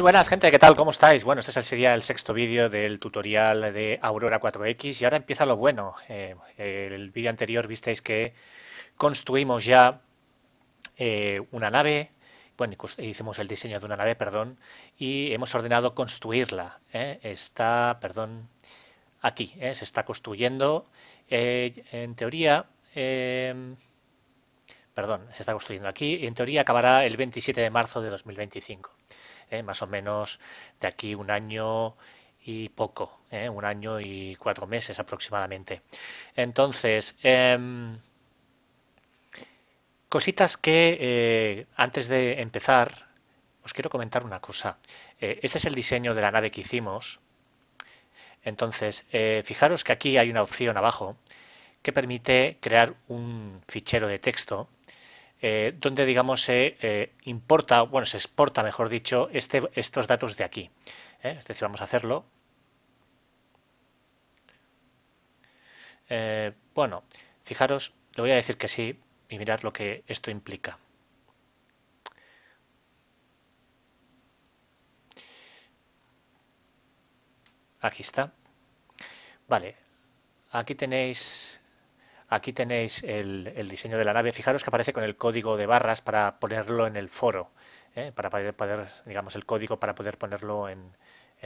Muy buenas gente, ¿qué tal? ¿Cómo estáis? Bueno, este sería el sexto vídeo del tutorial de Aurora 4X y ahora empieza lo bueno. Eh, el vídeo anterior visteis que construimos ya eh, una nave, bueno, hicimos el diseño de una nave, perdón, y hemos ordenado construirla. Eh. está, perdón, aquí, eh, se está construyendo. en teoría perdón, se está construyendo aquí, y en teoría acabará el 27 de marzo de 2025. ¿eh? más o menos de aquí un año y poco, ¿eh? un año y cuatro meses aproximadamente. Entonces, em, cositas que eh, antes de empezar, os quiero comentar una cosa. este es el diseño de la nave que hicimos. Entonces, fijaros que aquí hay una opción abajo que permite crear un fichero de texto eh, donde digamos se eh, importa, bueno, se exporta, mejor dicho, este, estos datos de aquí. ¿eh? Es decir, vamos a hacerlo. bueno, fijaros, le voy a decir que sí y mirad lo que esto implica. Aquí está. Vale, aquí tenéis Aquí tenéis el, diseño de la nave. Fijaros que aparece con el código de barras para ponerlo en el foro, ¿eh? para poder, digamos, el código para poder ponerlo en,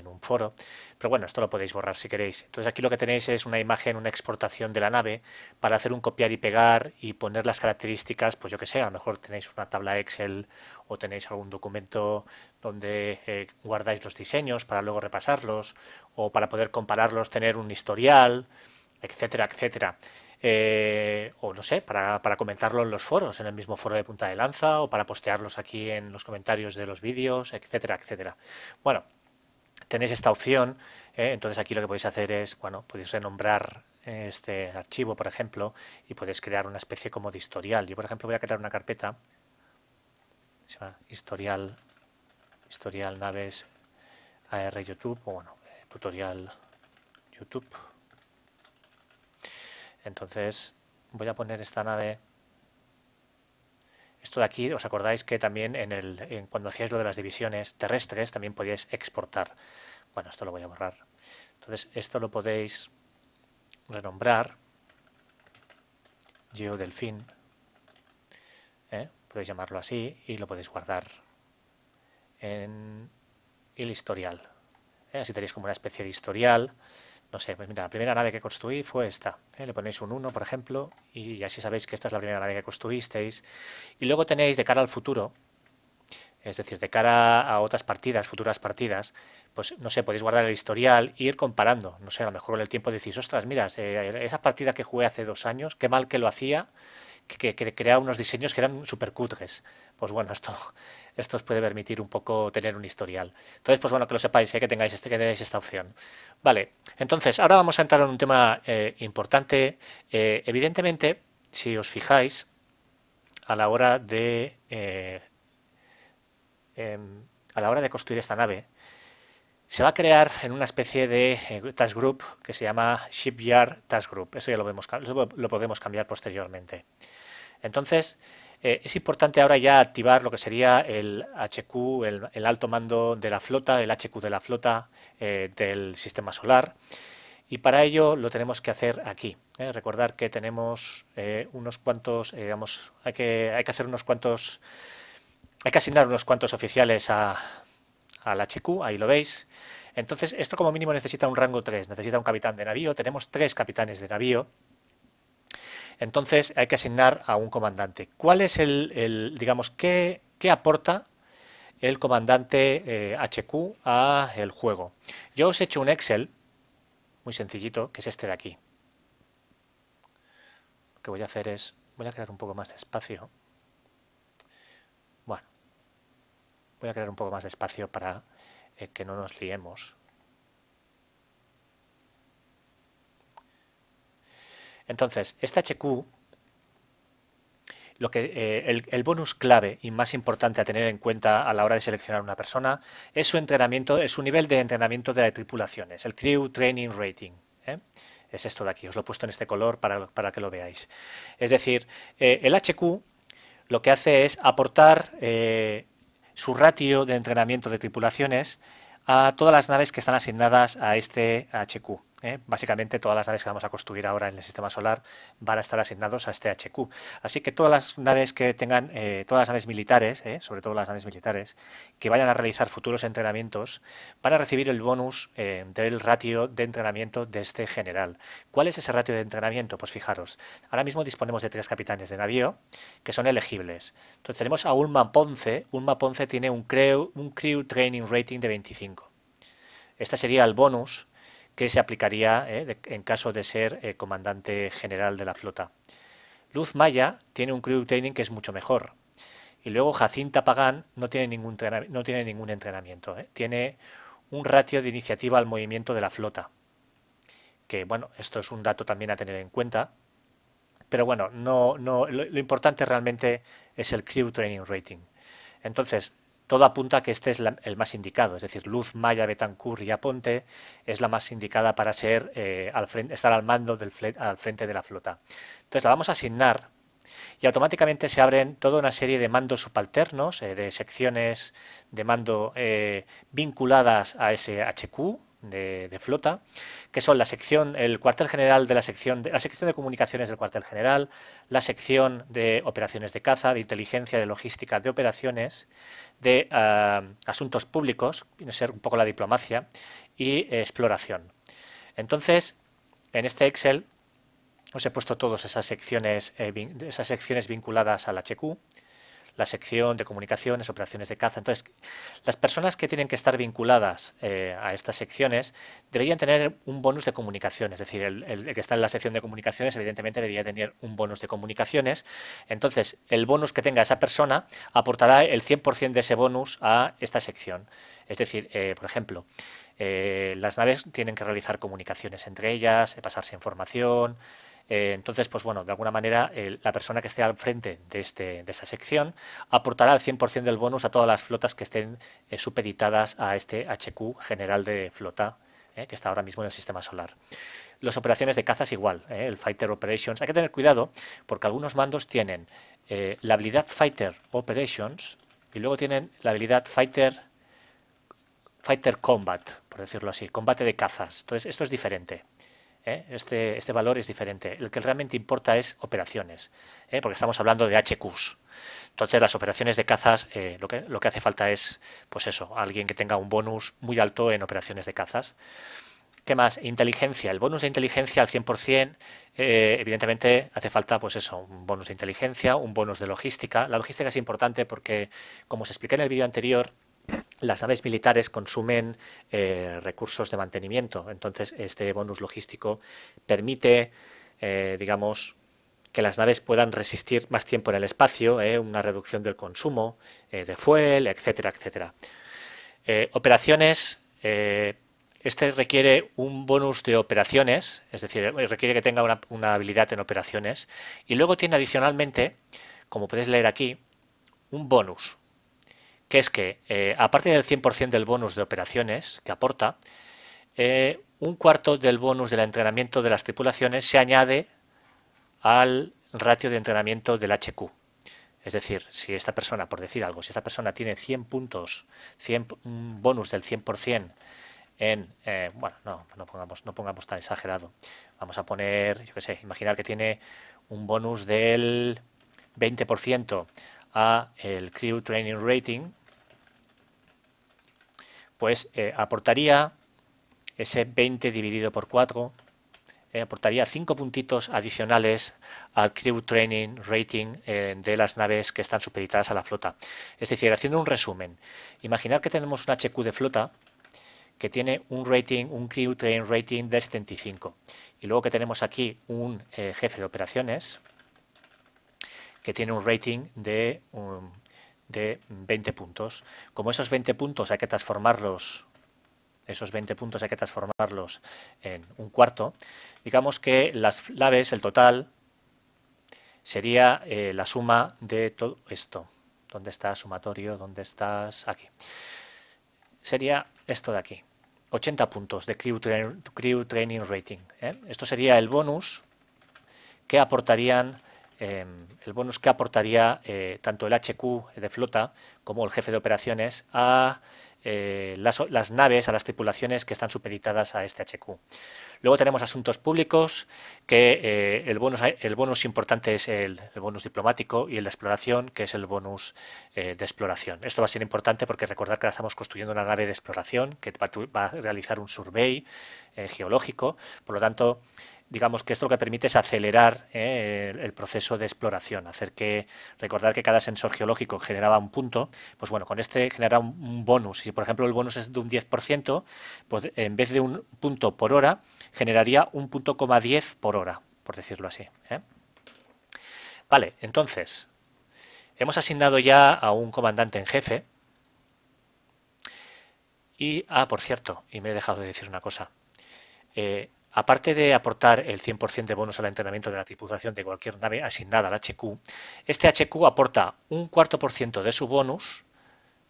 un foro. Pero bueno, esto lo podéis borrar si queréis. Entonces aquí lo que tenéis es una imagen, una exportación de la nave para hacer un copiar y pegar y poner las características, pues yo que sé, a lo mejor tenéis una tabla Excel o tenéis algún documento donde eh, guardáis los diseños para luego repasarlos o para poder compararlos, tener un historial etcétera, etcétera. Eh, o no sé, para, comentarlo en los foros, en el mismo foro de punta de lanza o para postearlos aquí en los comentarios de los vídeos, etcétera, etcétera. Bueno, tenéis esta opción, eh, entonces aquí lo que podéis hacer es, bueno, podéis renombrar este archivo, por ejemplo, y podéis crear una especie como de historial. Yo, por ejemplo, voy a crear una carpeta, se llama historial, historial naves AR YouTube, o bueno, tutorial YouTube. Entonces voy a poner esta nave... Esto de aquí, ¿os acordáis que también en cuando hacíais lo de las divisiones terrestres también podíais exportar? Bueno, esto lo voy a borrar. Entonces esto lo podéis renombrar GeoDelfín. ¿eh? Podéis llamarlo así y lo podéis guardar en el historial. ¿eh? Así tenéis como una especie de historial no sé, pues mira, la primera nave que construí fue esta. ¿eh? Le ponéis un 1, por ejemplo, y así sabéis que esta es la primera nave que construisteis. Y luego tenéis de cara al futuro, es decir, de cara a otras partidas, futuras partidas, pues no sé, podéis guardar el historial e ir comparando. No sé, a lo mejor con el tiempo decís, ostras, mira, esa partida que jugué hace dos años, qué mal que lo hacía que, crea unos diseños que eran súper cutres. Pues bueno, esto, esto os puede permitir un poco tener un historial. Entonces, pues bueno, que lo sepáis, ¿eh? que, tengáis este, que tengáis esta opción. Vale, entonces, ahora vamos a entrar en un tema eh, importante. Eh, evidentemente, si os fijáis, a la hora de... Em, a la hora de construir esta nave, se va a crear en una especie de task group que se llama Shipyard Task Group. Eso ya lo, vemos, lo podemos cambiar posteriormente. Entonces, eh, es importante ahora ya activar lo que sería el HQ, el, alto mando de la flota, el HQ de la flota eh, del sistema solar. Y para ello lo tenemos que hacer aquí. ¿eh? Recordar que tenemos unos cuantos, digamos, hay que, hacer unos cuantos, hay que asignar unos cuantos oficiales a, al HQ, ahí lo veis. Entonces, esto como mínimo necesita un rango 3, necesita un capitán de navío. Tenemos tres capitanes de navío entonces hay que asignar a un comandante. ¿Cuál es el, digamos, qué, aporta el comandante HQ eh, a el juego? Yo os he hecho un Excel muy sencillito, que es este de aquí. Lo que voy a hacer es, voy a crear un poco más de espacio. Bueno, voy a crear un poco más de espacio para eh, que no nos liemos. Entonces, este HQ, lo que, eh, el, bonus clave y más importante a tener en cuenta a la hora de seleccionar una persona es su entrenamiento, es su nivel de entrenamiento de tripulaciones, el Crew Training Rating. ¿eh? Es esto de aquí, os lo he puesto en este color para, que lo veáis. Es decir, eh, el HQ lo que hace es aportar su ratio de entrenamiento de tripulaciones a todas las naves que están asignadas a este HQ. ¿eh? Básicamente todas las naves que vamos a construir ahora en el sistema solar van a estar asignados a este HQ. Así que todas las naves que tengan, eh, todas las naves militares, ¿eh? sobre todo las naves militares, que vayan a realizar futuros entrenamientos, van a recibir el bonus del ratio de entrenamiento de este general. ¿Cuál es ese ratio de entrenamiento? Pues fijaros, ahora mismo disponemos de tres capitanes de navío que son elegibles. Entonces tenemos a un Ponce. 11 Ponce tiene un crew, un crew Training Rating de 25. Este sería el bonus que se aplicaría eh, en caso de ser eh, comandante general de la flota. Luz Maya tiene un crew training que es mucho mejor. Y luego Jacinta Pagán no tiene ningún, entrenamiento. Eh. Tiene un ratio de iniciativa al movimiento de la flota. Que bueno, esto es un dato también a tener en cuenta. Pero bueno, no, no, lo, lo importante realmente es el crew training rating. Entonces, todo apunta a que este es el más indicado, es decir, Luz Maya Betancourt y Aponte es la más indicada para eh, estar al mando del al frente de la flota. Entonces la vamos a asignar y automáticamente se abren toda una serie de mandos subalternos, eh, de secciones de mando eh, vinculadas a ese HQ, de, flota, que son la sección, el cuartel general de la sección, de, la sección de comunicaciones del cuartel general, la sección de operaciones de caza, de inteligencia, de logística, de operaciones, de ah, asuntos públicos, viene a ser un poco la diplomacia, y eh, exploración. Entonces, en este Excel os pues he puesto todas esas secciones, eh, esas secciones vinculadas al HQ la sección de comunicaciones, operaciones de caza. Entonces, las personas que tienen que estar vinculadas eh, a estas secciones deberían tener un bonus de comunicaciones. es decir, el, que está en la sección de comunicaciones evidentemente debería tener un bonus de comunicaciones. Entonces, el bonus que tenga esa persona aportará el 100% de ese bonus a esta sección. Es decir, eh, por ejemplo, eh, las naves tienen que realizar comunicaciones entre ellas, pasarse información, eh, entonces, pues bueno, de alguna manera la persona que esté al frente de, este, de esa sección aportará el 100% del bonus a todas las flotas que estén eh, supeditadas a este HQ general de flota eh, que está ahora mismo en el sistema solar. Las operaciones de cazas igual, el Fighter Operations. Hay que tener cuidado porque algunos mandos tienen la habilidad Fighter Operations y luego tienen la habilidad Fighter Fighter Combat, por decirlo así, combate de cazas. Entonces, esto es diferente. ¿eh? este, este valor es diferente. El que realmente importa es operaciones, ¿eh? porque estamos hablando de HQs. Entonces las operaciones de cazas eh, lo, que, lo que hace falta es, pues eso, alguien que tenga un bonus muy alto en operaciones de cazas. ¿Qué más? Inteligencia. El bonus de inteligencia al 100%, evidentemente hace falta, pues eso, un bonus de inteligencia, un bonus de logística. La logística es importante porque, como os expliqué en el vídeo anterior, las naves militares consumen eh, recursos de mantenimiento. Entonces, este bonus logístico permite, eh, digamos, que las naves puedan resistir más tiempo en el espacio, eh, una reducción del consumo de fuel, etcétera, etcétera. operaciones, este requiere un bonus de operaciones, es decir, requiere que tenga una, una habilidad en operaciones. Y luego tiene adicionalmente, como podéis leer aquí, un bonus, que es que, eh, aparte del 100% del bonus de operaciones que aporta, eh, un cuarto del bonus del entrenamiento de las tripulaciones se añade al ratio de entrenamiento del HQ. Es decir, si esta persona, por decir algo, si esta persona tiene 100 puntos, 100, un bonus del 100% en, eh, bueno, no, no pongamos, no pongamos tan exagerado. Vamos a poner, yo qué sé, imaginar que tiene un bonus del 20% a el Crew Training Rating, pues eh, aportaría ese 20 dividido por 4, eh, aportaría 5 puntitos adicionales al crew training rating eh, de las naves que están supeditadas a la flota. Es decir, haciendo un resumen, imaginar que tenemos un HQ de flota que tiene un rating, un crew training rating de 75 y luego que tenemos aquí un jefe de operaciones que tiene un rating de um, de 20 puntos. Como esos 20 puntos hay que transformarlos, esos 20 puntos hay que transformarlos en un cuarto, digamos que las claves, el total, sería eh, la suma de todo esto. ¿Dónde está sumatorio? ¿Dónde estás? Aquí. Sería esto de aquí. 80 puntos de Crew, Training Rating. ¿eh? Esto sería el bonus que aportarían Em, el bonus que aportaría eh, tanto el HQ de flota como el jefe de operaciones a eh, las, las, naves, a las tripulaciones que están supeditadas a este HQ. Luego tenemos asuntos públicos, que eh, el, bonus, el importante es el, bonus diplomático y el de exploración, que es el bonus eh, de exploración. Esto va a ser importante porque recordar que ahora estamos construyendo una nave de exploración que va, a realizar un survey eh, geológico, por lo tanto, digamos que esto lo que permite es acelerar el, proceso de exploración, hacer que, recordar que cada sensor geológico generaba un punto, pues bueno, con este genera un, un bonus. Si por ejemplo el bonus es de un 10%, pues en vez de un punto por hora, generaría un punto coma por hora, por decirlo así. ¿eh? Vale, entonces, hemos asignado ya a un comandante en jefe. Y, ah, por cierto, y me he dejado de decir una cosa. Eh, aparte de aportar el 100% de bonus al entrenamiento de la tripulación de cualquier nave asignada al HQ, este HQ aporta un cuarto por ciento de su bonus,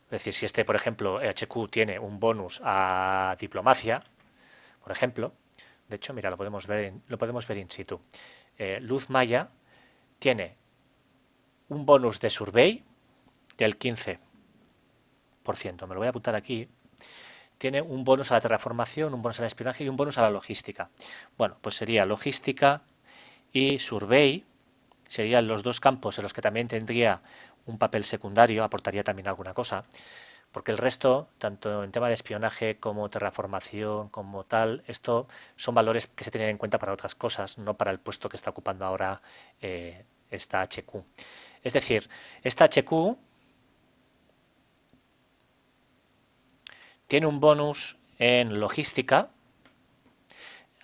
es decir, si este, por ejemplo, HQ tiene un bonus a diplomacia, por ejemplo, de hecho, mira, lo podemos ver, lo podemos ver in situ. Eh, Luz Maya tiene un bonus de survey del 15%. Me lo voy a apuntar aquí. Tiene un bonus a la terraformación, un bonus a la espionaje y un bonus a la logística. Bueno, pues sería logística y survey. Serían los dos campos en los que también tendría un papel secundario, aportaría también alguna cosa porque el resto, tanto en tema de espionaje como terraformación, como tal, esto son valores que se tienen en cuenta para otras cosas, no para el puesto que está ocupando ahora eh, esta HQ. Es decir, esta HQ tiene un bonus en logística,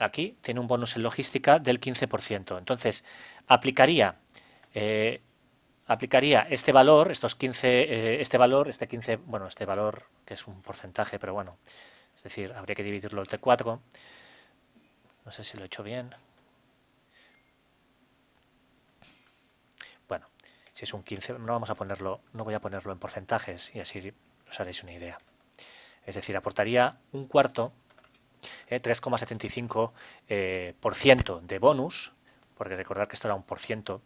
aquí tiene un bonus en logística del 15%. Entonces, aplicaría eh, aplicaría este valor, estos 15, eh, este valor, este 15, bueno, este valor que es un porcentaje, pero bueno, es decir, habría que dividirlo entre 4. No sé si lo he hecho bien. Bueno, si es un 15, no vamos a ponerlo, no voy a ponerlo en porcentajes y así os haréis una idea. Es decir, aportaría un cuarto, eh, 3,75% eh, de bonus porque recordar que esto era un por ciento,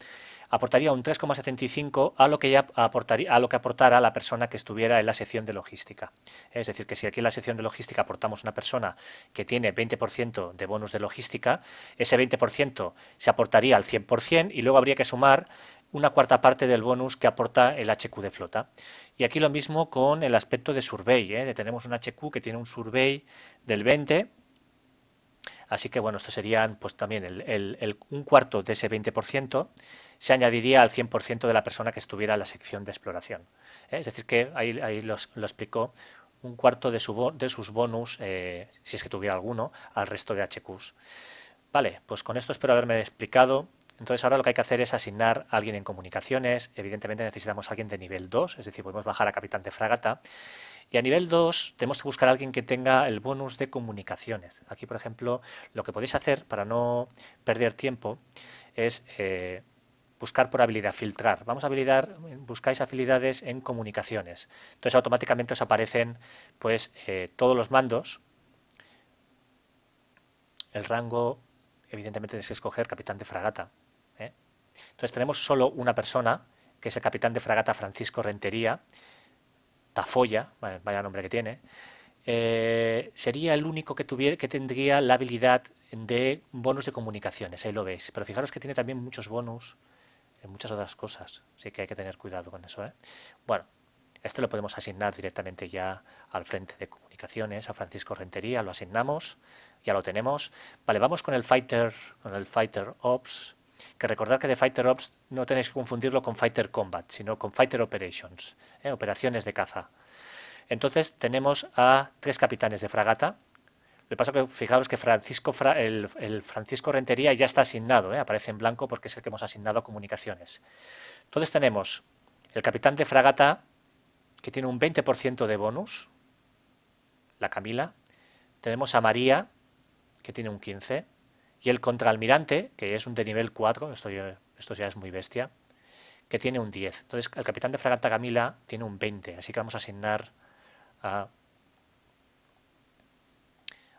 aportaría un 3,75 a lo que ya aportaría, a lo que aportara la persona que estuviera en la sección de logística. Es decir, que si aquí en la sección de logística aportamos una persona que tiene 20% de bonus de logística, ese 20% se aportaría al 100% y luego habría que sumar una cuarta parte del bonus que aporta el HQ de flota. Y aquí lo mismo con el aspecto de survey. ¿eh? Tenemos un HQ que tiene un survey del 20%, Así que bueno, esto serían pues también un cuarto de ese 20% se añadiría al 100% de la persona que estuviera en la sección de exploración. ¿eh? Es decir, que ahí, lo explicó un cuarto de, sus bonus, eh, si es que tuviera alguno, al resto de HQs. Vale, pues con esto espero haberme explicado. Entonces ahora lo que hay que hacer es asignar a alguien en comunicaciones. Evidentemente necesitamos a alguien de nivel 2, es decir, podemos bajar a capitán de fragata. Y a nivel 2 tenemos que buscar a alguien que tenga el bonus de comunicaciones. Aquí, por ejemplo, lo que podéis hacer para no perder tiempo es eh, buscar por habilidad, filtrar. Vamos a habilitar, buscáis habilidades en comunicaciones. Entonces automáticamente os aparecen pues eh, todos los mandos. El rango, evidentemente es escoger capitán de fragata. ¿eh? Entonces tenemos solo una persona, que es el capitán de fragata Francisco Rentería, Tafoya, vaya nombre que tiene, eh, sería el único que, tuviera, que tendría la habilidad de bonus de comunicaciones, ahí lo veis. Pero fijaros que tiene también muchos bonus en muchas otras cosas, así que hay que tener cuidado con eso. ¿eh? Bueno, este lo podemos asignar directamente ya al frente de comunicaciones, a Francisco Rentería, lo asignamos, ya lo tenemos. Vale, vamos con el Fighter, con el Fighter Ops que recordad que de Fighter Ops no tenéis que confundirlo con Fighter Combat, sino con Fighter Operations, ¿eh? operaciones de caza. Entonces tenemos a tres capitanes de fragata. que pasa que fijaros que Francisco el, Francisco Rentería ya está asignado, ¿eh? aparece en blanco porque es el que hemos asignado comunicaciones. Entonces tenemos el capitán de fragata que tiene un 20% de bonus, la Camila. Tenemos a María que tiene un 15%. Y el contraalmirante, que es un de nivel 4, esto, ya es muy bestia, que tiene un 10. Entonces el capitán de fragata Camila tiene un 20, así que vamos a asignar a,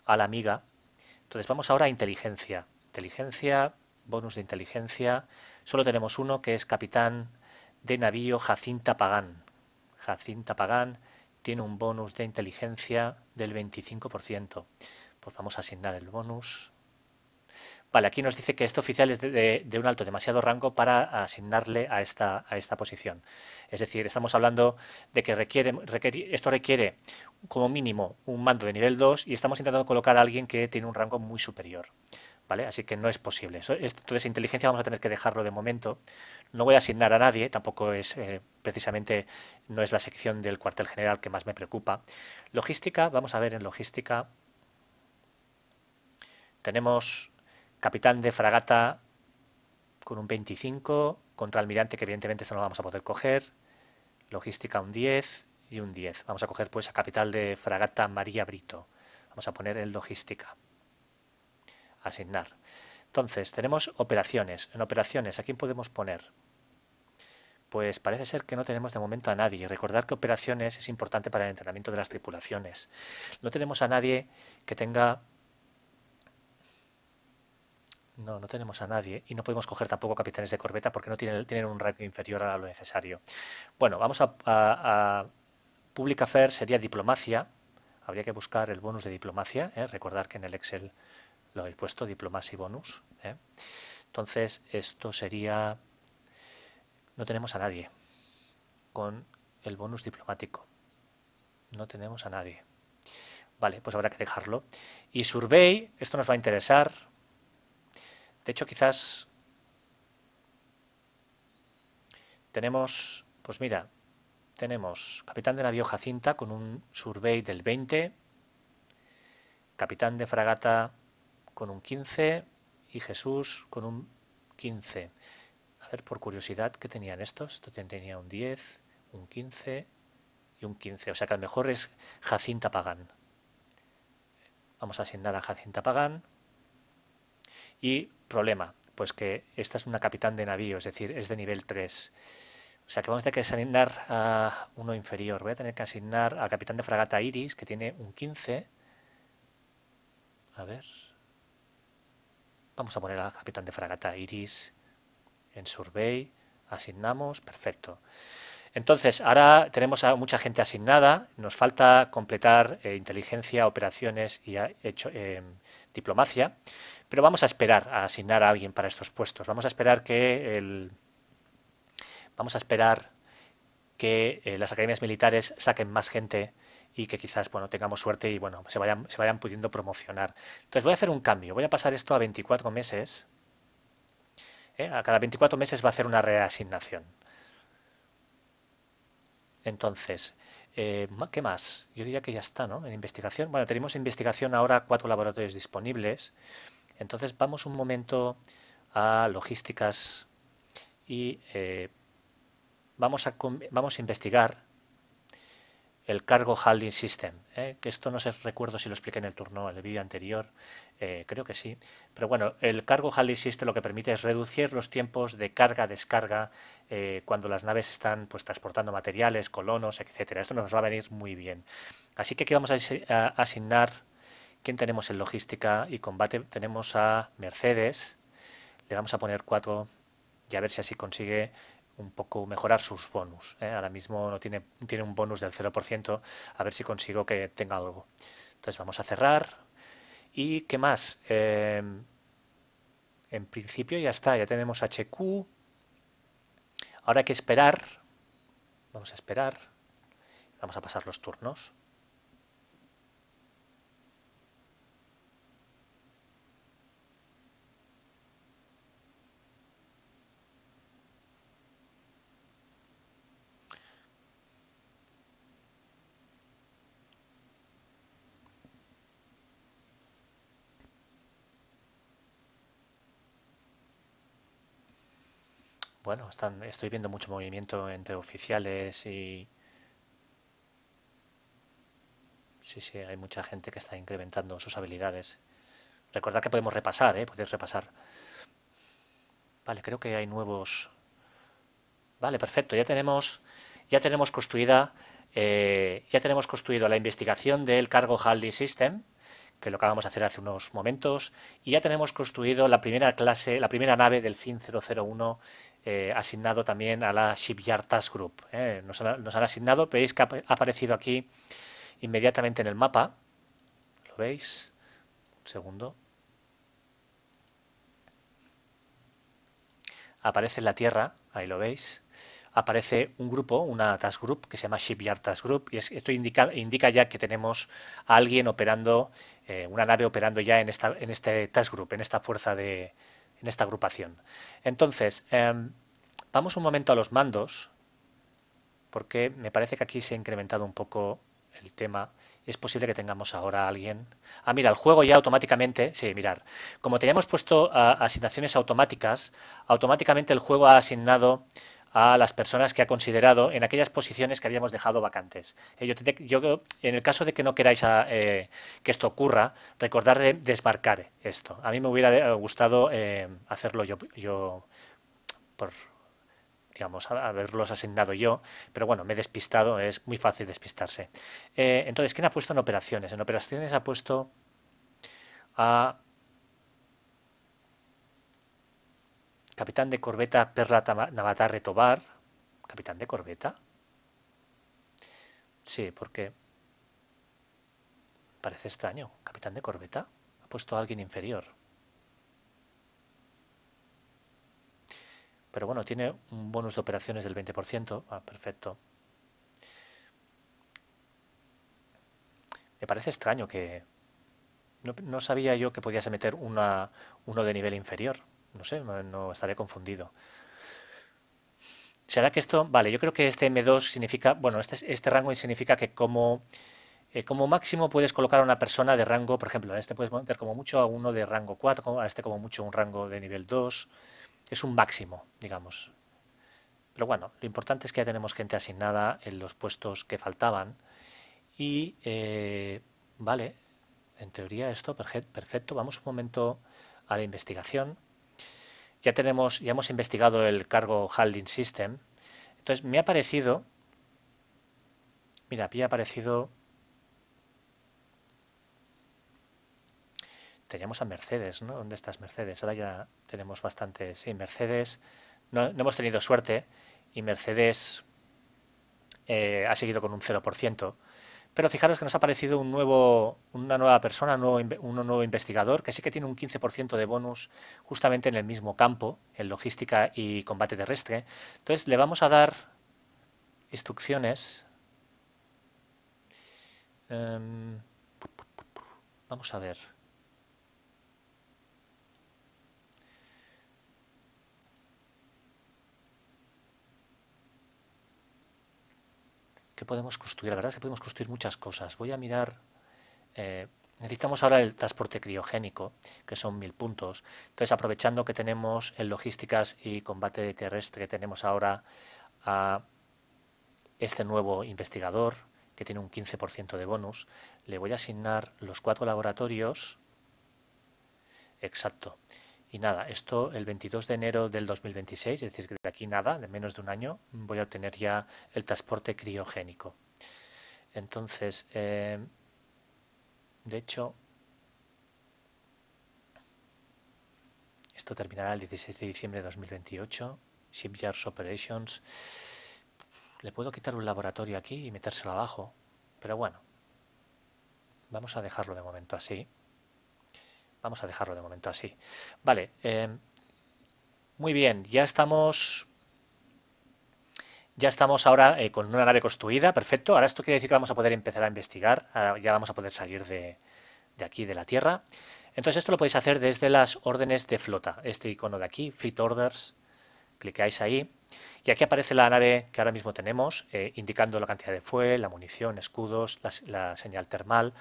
a la amiga. Entonces vamos ahora a inteligencia. Inteligencia, bonus de inteligencia. Solo tenemos uno que es capitán de navío Jacinta Pagán. Jacinta Pagán tiene un bonus de inteligencia del 25%. Pues vamos a asignar el bonus aquí nos dice que este oficial es de, un alto demasiado rango para asignarle a esta, posición. Es decir, estamos hablando de que esto requiere como mínimo un mando de nivel 2 y estamos intentando colocar a alguien que tiene un rango muy superior. ¿Vale? Así que no es posible. Entonces, inteligencia vamos a tener que dejarlo de momento. No voy a asignar a nadie, tampoco es eh, precisamente, no es la sección del cuartel general que más me preocupa. Logística, vamos a ver en logística. Tenemos capitán de fragata con un 25, Almirante, que evidentemente eso no lo vamos a poder coger, logística un 10 y un 10. Vamos a coger pues a capital de fragata María Brito. Vamos a poner en logística. Asignar. Entonces, tenemos operaciones. En operaciones, ¿a quién podemos poner? Pues parece ser que no tenemos de momento a nadie. Recordar que operaciones es importante para el entrenamiento de las tripulaciones. No tenemos a nadie que tenga no, no tenemos a nadie y no podemos coger tampoco capitanes de corbeta porque no tienen, un rango inferior a lo necesario. Bueno, vamos a, Public Affairs sería diplomacia. Habría que buscar el bonus de diplomacia. ¿eh? Recordar que en el Excel lo he puesto, diplomacia y bonus. ¿eh? Entonces, esto sería... No tenemos a nadie con el bonus diplomático. No tenemos a nadie. Vale, pues habrá que dejarlo. Y survey, esto nos va a interesar de hecho, quizás tenemos, pues mira, tenemos capitán de navío Jacinta con un survey del 20, capitán de fragata con un 15 y Jesús con un 15. A ver, por curiosidad, ¿qué tenían estos? Esto tenía un 10, un 15 y un 15. O sea que a lo mejor es Jacinta Pagán. Vamos a asignar a Jacinta Pagán. Y problema, pues que esta es una capitán de navío, es decir, es de nivel 3. O sea que vamos a tener que asignar a uno inferior. Voy a tener que asignar al capitán de fragata Iris, que tiene un 15. A ver. Vamos a poner al capitán de fragata Iris en Survey. Asignamos, perfecto. Entonces, ahora tenemos a mucha gente asignada. Nos falta completar eh, inteligencia, operaciones y eh, hecho, eh, diplomacia. Pero vamos a esperar a asignar a alguien para estos puestos. Vamos a esperar que el, vamos a esperar que eh, las academias militares saquen más gente y que quizás bueno tengamos suerte y bueno se vayan se vayan pudiendo promocionar. Entonces voy a hacer un cambio. Voy a pasar esto a 24 meses. ¿eh? A cada 24 meses va a hacer una reasignación. Entonces, eh, ¿qué más? Yo diría que ya está, ¿no? En investigación. Bueno, tenemos investigación ahora cuatro laboratorios disponibles. Entonces vamos un momento a logísticas y eh, vamos, a, vamos a investigar el Cargo Handling System. Eh, que Esto no sé, recuerdo si lo expliqué en el turno, en el vídeo anterior, eh, creo que sí. Pero bueno, el Cargo Handling System lo que permite es reducir los tiempos de carga-descarga cuando las naves están pues, transportando materiales, colonos, etcétera. Esto nos va a venir muy bien. Así que aquí vamos a asignar ¿Quién tenemos en logística y combate? Tenemos a Mercedes. Le vamos a poner 4 y a ver si así consigue un poco mejorar sus bonus. ¿eh? Ahora mismo no tiene, tiene un bonus del 0%. A ver si consigo que tenga algo. Entonces vamos a cerrar. ¿Y qué más? Em, en principio ya está. Ya tenemos HQ. Ahora hay que esperar. Vamos a esperar. Vamos a pasar los turnos. bueno, están, estoy viendo mucho movimiento entre oficiales y... Sí, sí, hay mucha gente que está incrementando sus habilidades. Recordad que podemos repasar, ¿eh? Podéis repasar. Vale, creo que hay nuevos... Vale, perfecto, ya tenemos, ya tenemos construida... Eh, ya tenemos construido la investigación del cargo Haldi System, que lo acabamos de hacer hace unos momentos, y ya tenemos construido la primera clase, la primera nave del fin 001 eh, asignado también a la Shipyard Task Group. ¿eh? Nos, han, asignado, veis que ha aparecido aquí inmediatamente en el mapa. ¿Lo veis? Un segundo. Aparece en la Tierra, ahí lo veis. Aparece un grupo, una task group que se llama Shipyard Task Group y esto indica, ya que tenemos a alguien operando, eh, una nave operando ya en, esta, en este task group, en esta fuerza de, en esta agrupación. Entonces, em, vamos un momento a los mandos, porque me parece que aquí se ha incrementado un poco el tema. Es posible que tengamos ahora a alguien. Ah, mira, el juego ya automáticamente. Sí, mirar. Como teníamos puesto asignaciones automáticas, automáticamente el juego ha asignado a las personas que ha considerado en aquellas posiciones que habíamos dejado vacantes. Eh, yo, en el caso de que no queráis ah, eh, que esto ocurra, recordar de desmarcar esto. A mí me hubiera eh, gustado hacerlo yo, yo por, digamos, haberlos asignado yo, pero bueno, me he despistado, es muy fácil despistarse. entonces, ¿quién ha puesto en operaciones? En operaciones ha puesto a capitán de corbeta Perla Navata Retobar. capitán de corbeta. Sí, porque parece extraño, capitán de corbeta, ha puesto a alguien inferior. Pero bueno, tiene un bonus de operaciones del 20%, ah, perfecto. Me parece extraño que... No, sabía yo que podías meter uno de nivel inferior no sé, no estaré confundido. ¿Será que esto, vale, yo creo que este M2 significa, bueno, este, este rango significa que como, eh, como máximo puedes colocar a una persona de rango, por ejemplo, a este puedes meter como mucho a uno de rango 4, a este como mucho un rango de nivel 2, es un máximo, digamos. Pero bueno, lo importante es que ya tenemos gente asignada en los puestos que faltaban y, eh, vale, en teoría esto perfecto, vamos un momento a la investigación ya tenemos, ya hemos investigado el cargo holding system. Entonces me ha parecido mira, aquí ha aparecido, teníamos a Mercedes, ¿no? ¿Dónde estás Mercedes? Ahora ya tenemos bastantes. sí, Mercedes, no, no hemos tenido suerte y Mercedes eh, ha seguido con un 0%. Pero fijaros que nos ha aparecido una nueva persona, un nuevo, investigador, que sí que tiene un 15% de bonus justamente en el mismo campo, en logística y combate terrestre. Entonces le vamos a dar instrucciones. Em, vamos a ver. ¿Qué podemos construir? La verdad es que podemos construir muchas cosas. Voy a mirar... Eh, necesitamos ahora el transporte criogénico, que son mil puntos. Entonces, aprovechando que tenemos en logísticas y combate terrestre, tenemos ahora a este nuevo investigador, que tiene un 15% de bonus. Le voy a asignar los cuatro laboratorios. Exacto. Y nada, esto el 22 de enero del 2026, es decir, que de aquí nada, de menos de un año, voy a obtener ya el transporte criogénico. Entonces, eh, de hecho, esto terminará el 16 de diciembre de 2028, Shipyards Operations. Le puedo quitar un laboratorio aquí y metérselo abajo, pero bueno, vamos a dejarlo de momento así. Vamos a dejarlo de momento así. Vale, em, muy bien, ya estamos... Ya estamos ahora eh, con una nave construida, perfecto. Ahora esto quiere decir que vamos a poder empezar a investigar, ya vamos a poder salir de, aquí, de la Tierra. Entonces esto lo podéis hacer desde las órdenes de flota, este icono de aquí, Fleet Orders, clicáis ahí y aquí aparece la nave que ahora mismo tenemos, eh, indicando la cantidad de fuel, la munición, escudos, la señal termal.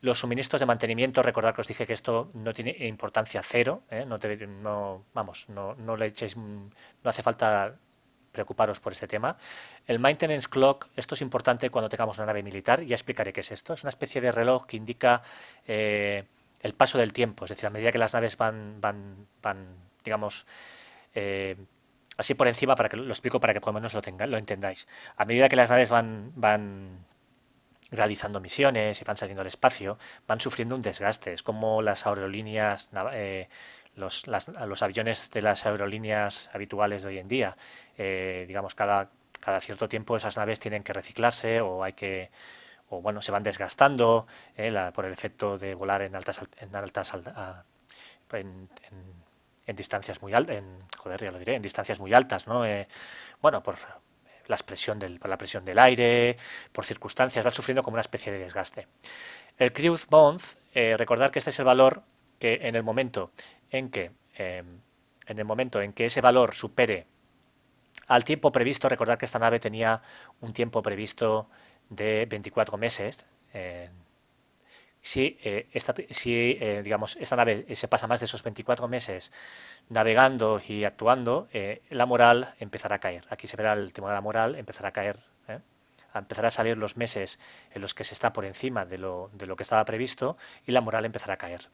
Los suministros de mantenimiento, recordad que os dije que esto no tiene importancia cero, ¿eh? no, no, vamos, no, no le echéis, mm, no hace falta preocuparos por este tema. El maintenance clock, esto es importante cuando tengamos una nave militar, ya explicaré qué es esto. Es una especie de reloj que indica eh, el paso del tiempo, es decir, a medida que las naves van, van, van digamos, eh, así por encima, para que lo explico para que por lo menos lo, lo entendáis. A medida que las naves van, van realizando misiones y van saliendo al espacio, van sufriendo un desgaste. Es como las aerolíneas, eh, los, aviones de las aerolíneas habituales de hoy en día. Eh, digamos, cada, cada cierto tiempo esas naves tienen que reciclarse o hay que bueno, se van desgastando eh, por el efecto de volar en altas en altas distancias muy altas, en, lo diré, en distancias muy altas, ¿no? bueno, por, la presión del, la presión del aire, por circunstancias, va sufriendo como una especie de desgaste. El cruise Bond, eh, recordar que este es el valor que en el momento en que, em, en el momento en que ese valor supere al tiempo previsto, recordar que esta nave tenía un tiempo previsto de 24 meses, si, eh, esta, si eh, digamos, esta nave eh, se pasa más de esos 24 meses navegando y actuando, la moral empezará a caer. Aquí se verá el tema de la moral empezará a caer. Empezará a salir los meses en los que se está por encima de lo, de lo que estaba previsto y la moral empezará a caer.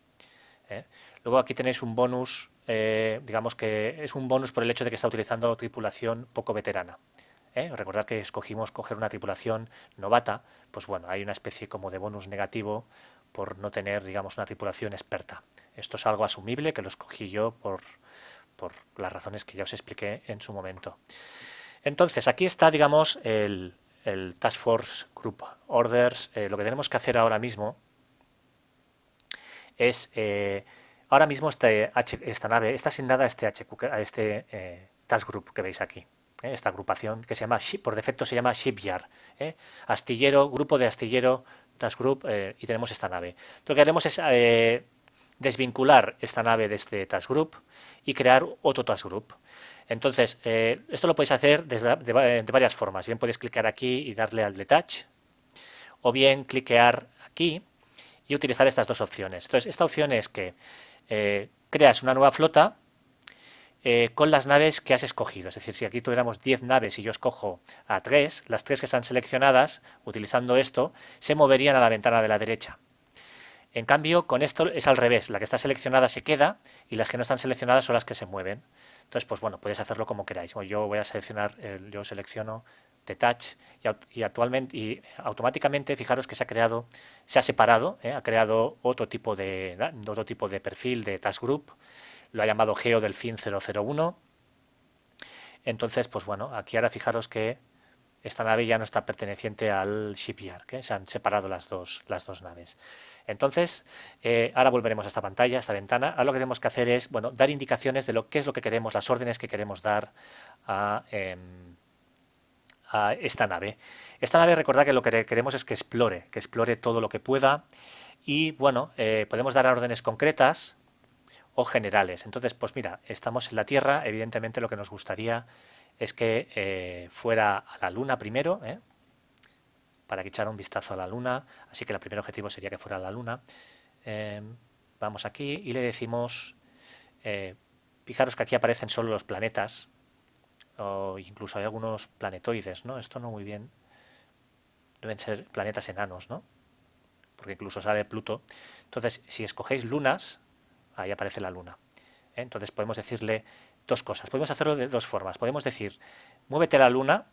Luego aquí tenéis un bonus, digamos que es un bonus por el hecho de que está utilizando tripulación poco veterana. recordad que escogimos coger una tripulación novata, pues bueno, hay una especie como de bonus negativo por no tener, digamos, una tripulación experta. Esto es algo asumible que lo escogí yo por, las razones que ya os expliqué en su momento. Entonces, aquí está, digamos, el, Task Force Group Orders. Eh, lo que tenemos que hacer ahora mismo es, eh, ahora mismo este, esta nave está asignada a este, a este eh, Task Group que veis aquí. Esta agrupación que se llama, por defecto se llama Shipyard. Astillero, grupo de astillero Task Group eh, y tenemos esta nave. Lo que haremos es eh, desvincular esta nave de este Task Group y crear otro Task Group. Entonces, eh, esto lo podéis hacer de, varias formas. Bien, podéis clicar aquí y darle al Detach, o bien cliquear aquí y utilizar estas dos opciones. Entonces, esta opción es que creas una nueva flota eh, con las naves que has escogido. Es decir, si aquí tuviéramos 10 naves y yo escojo a 3, las 3 que están seleccionadas, utilizando esto, se moverían a la ventana de la derecha. En cambio, con esto es al revés, la que está seleccionada se queda y las que no están seleccionadas son las que se mueven. Entonces, pues bueno, podéis hacerlo como queráis. Yo voy a seleccionar, yo selecciono Detach y, y, actualmente y automáticamente, fijaros que se ha creado, se ha separado, ¿eh? ha creado otro tipo de otro tipo de perfil de task group lo ha llamado fin 001. Entonces, pues bueno, aquí ahora fijaros que esta nave ya no está perteneciente al shipyard, que ¿eh? se han separado las dos, las dos naves. Entonces, eh, ahora volveremos a esta pantalla, a esta ventana. Ahora lo que tenemos que hacer es, bueno, dar indicaciones de lo que es lo que queremos, las órdenes que queremos dar em, a, esta nave. Esta nave, recordad que lo que queremos es que explore, que explore todo lo que pueda. Y, bueno, eh, podemos dar órdenes concretas, generales. Entonces, pues mira, estamos en la Tierra, evidentemente lo que nos gustaría es que eh, fuera a la Luna primero, ¿eh? para que un vistazo a la Luna, así que el primer objetivo sería que fuera a la Luna. Em, vamos aquí y le decimos, eh, fijaros que aquí aparecen solo los planetas, o incluso hay algunos planetoides, ¿no? Esto no muy bien, deben ser planetas enanos, ¿no? Porque incluso sale Pluto. Entonces, si escogéis lunas, ahí aparece la luna. ¿eh? Entonces podemos decirle dos cosas. Podemos hacerlo de dos formas. Podemos decir, muévete la luna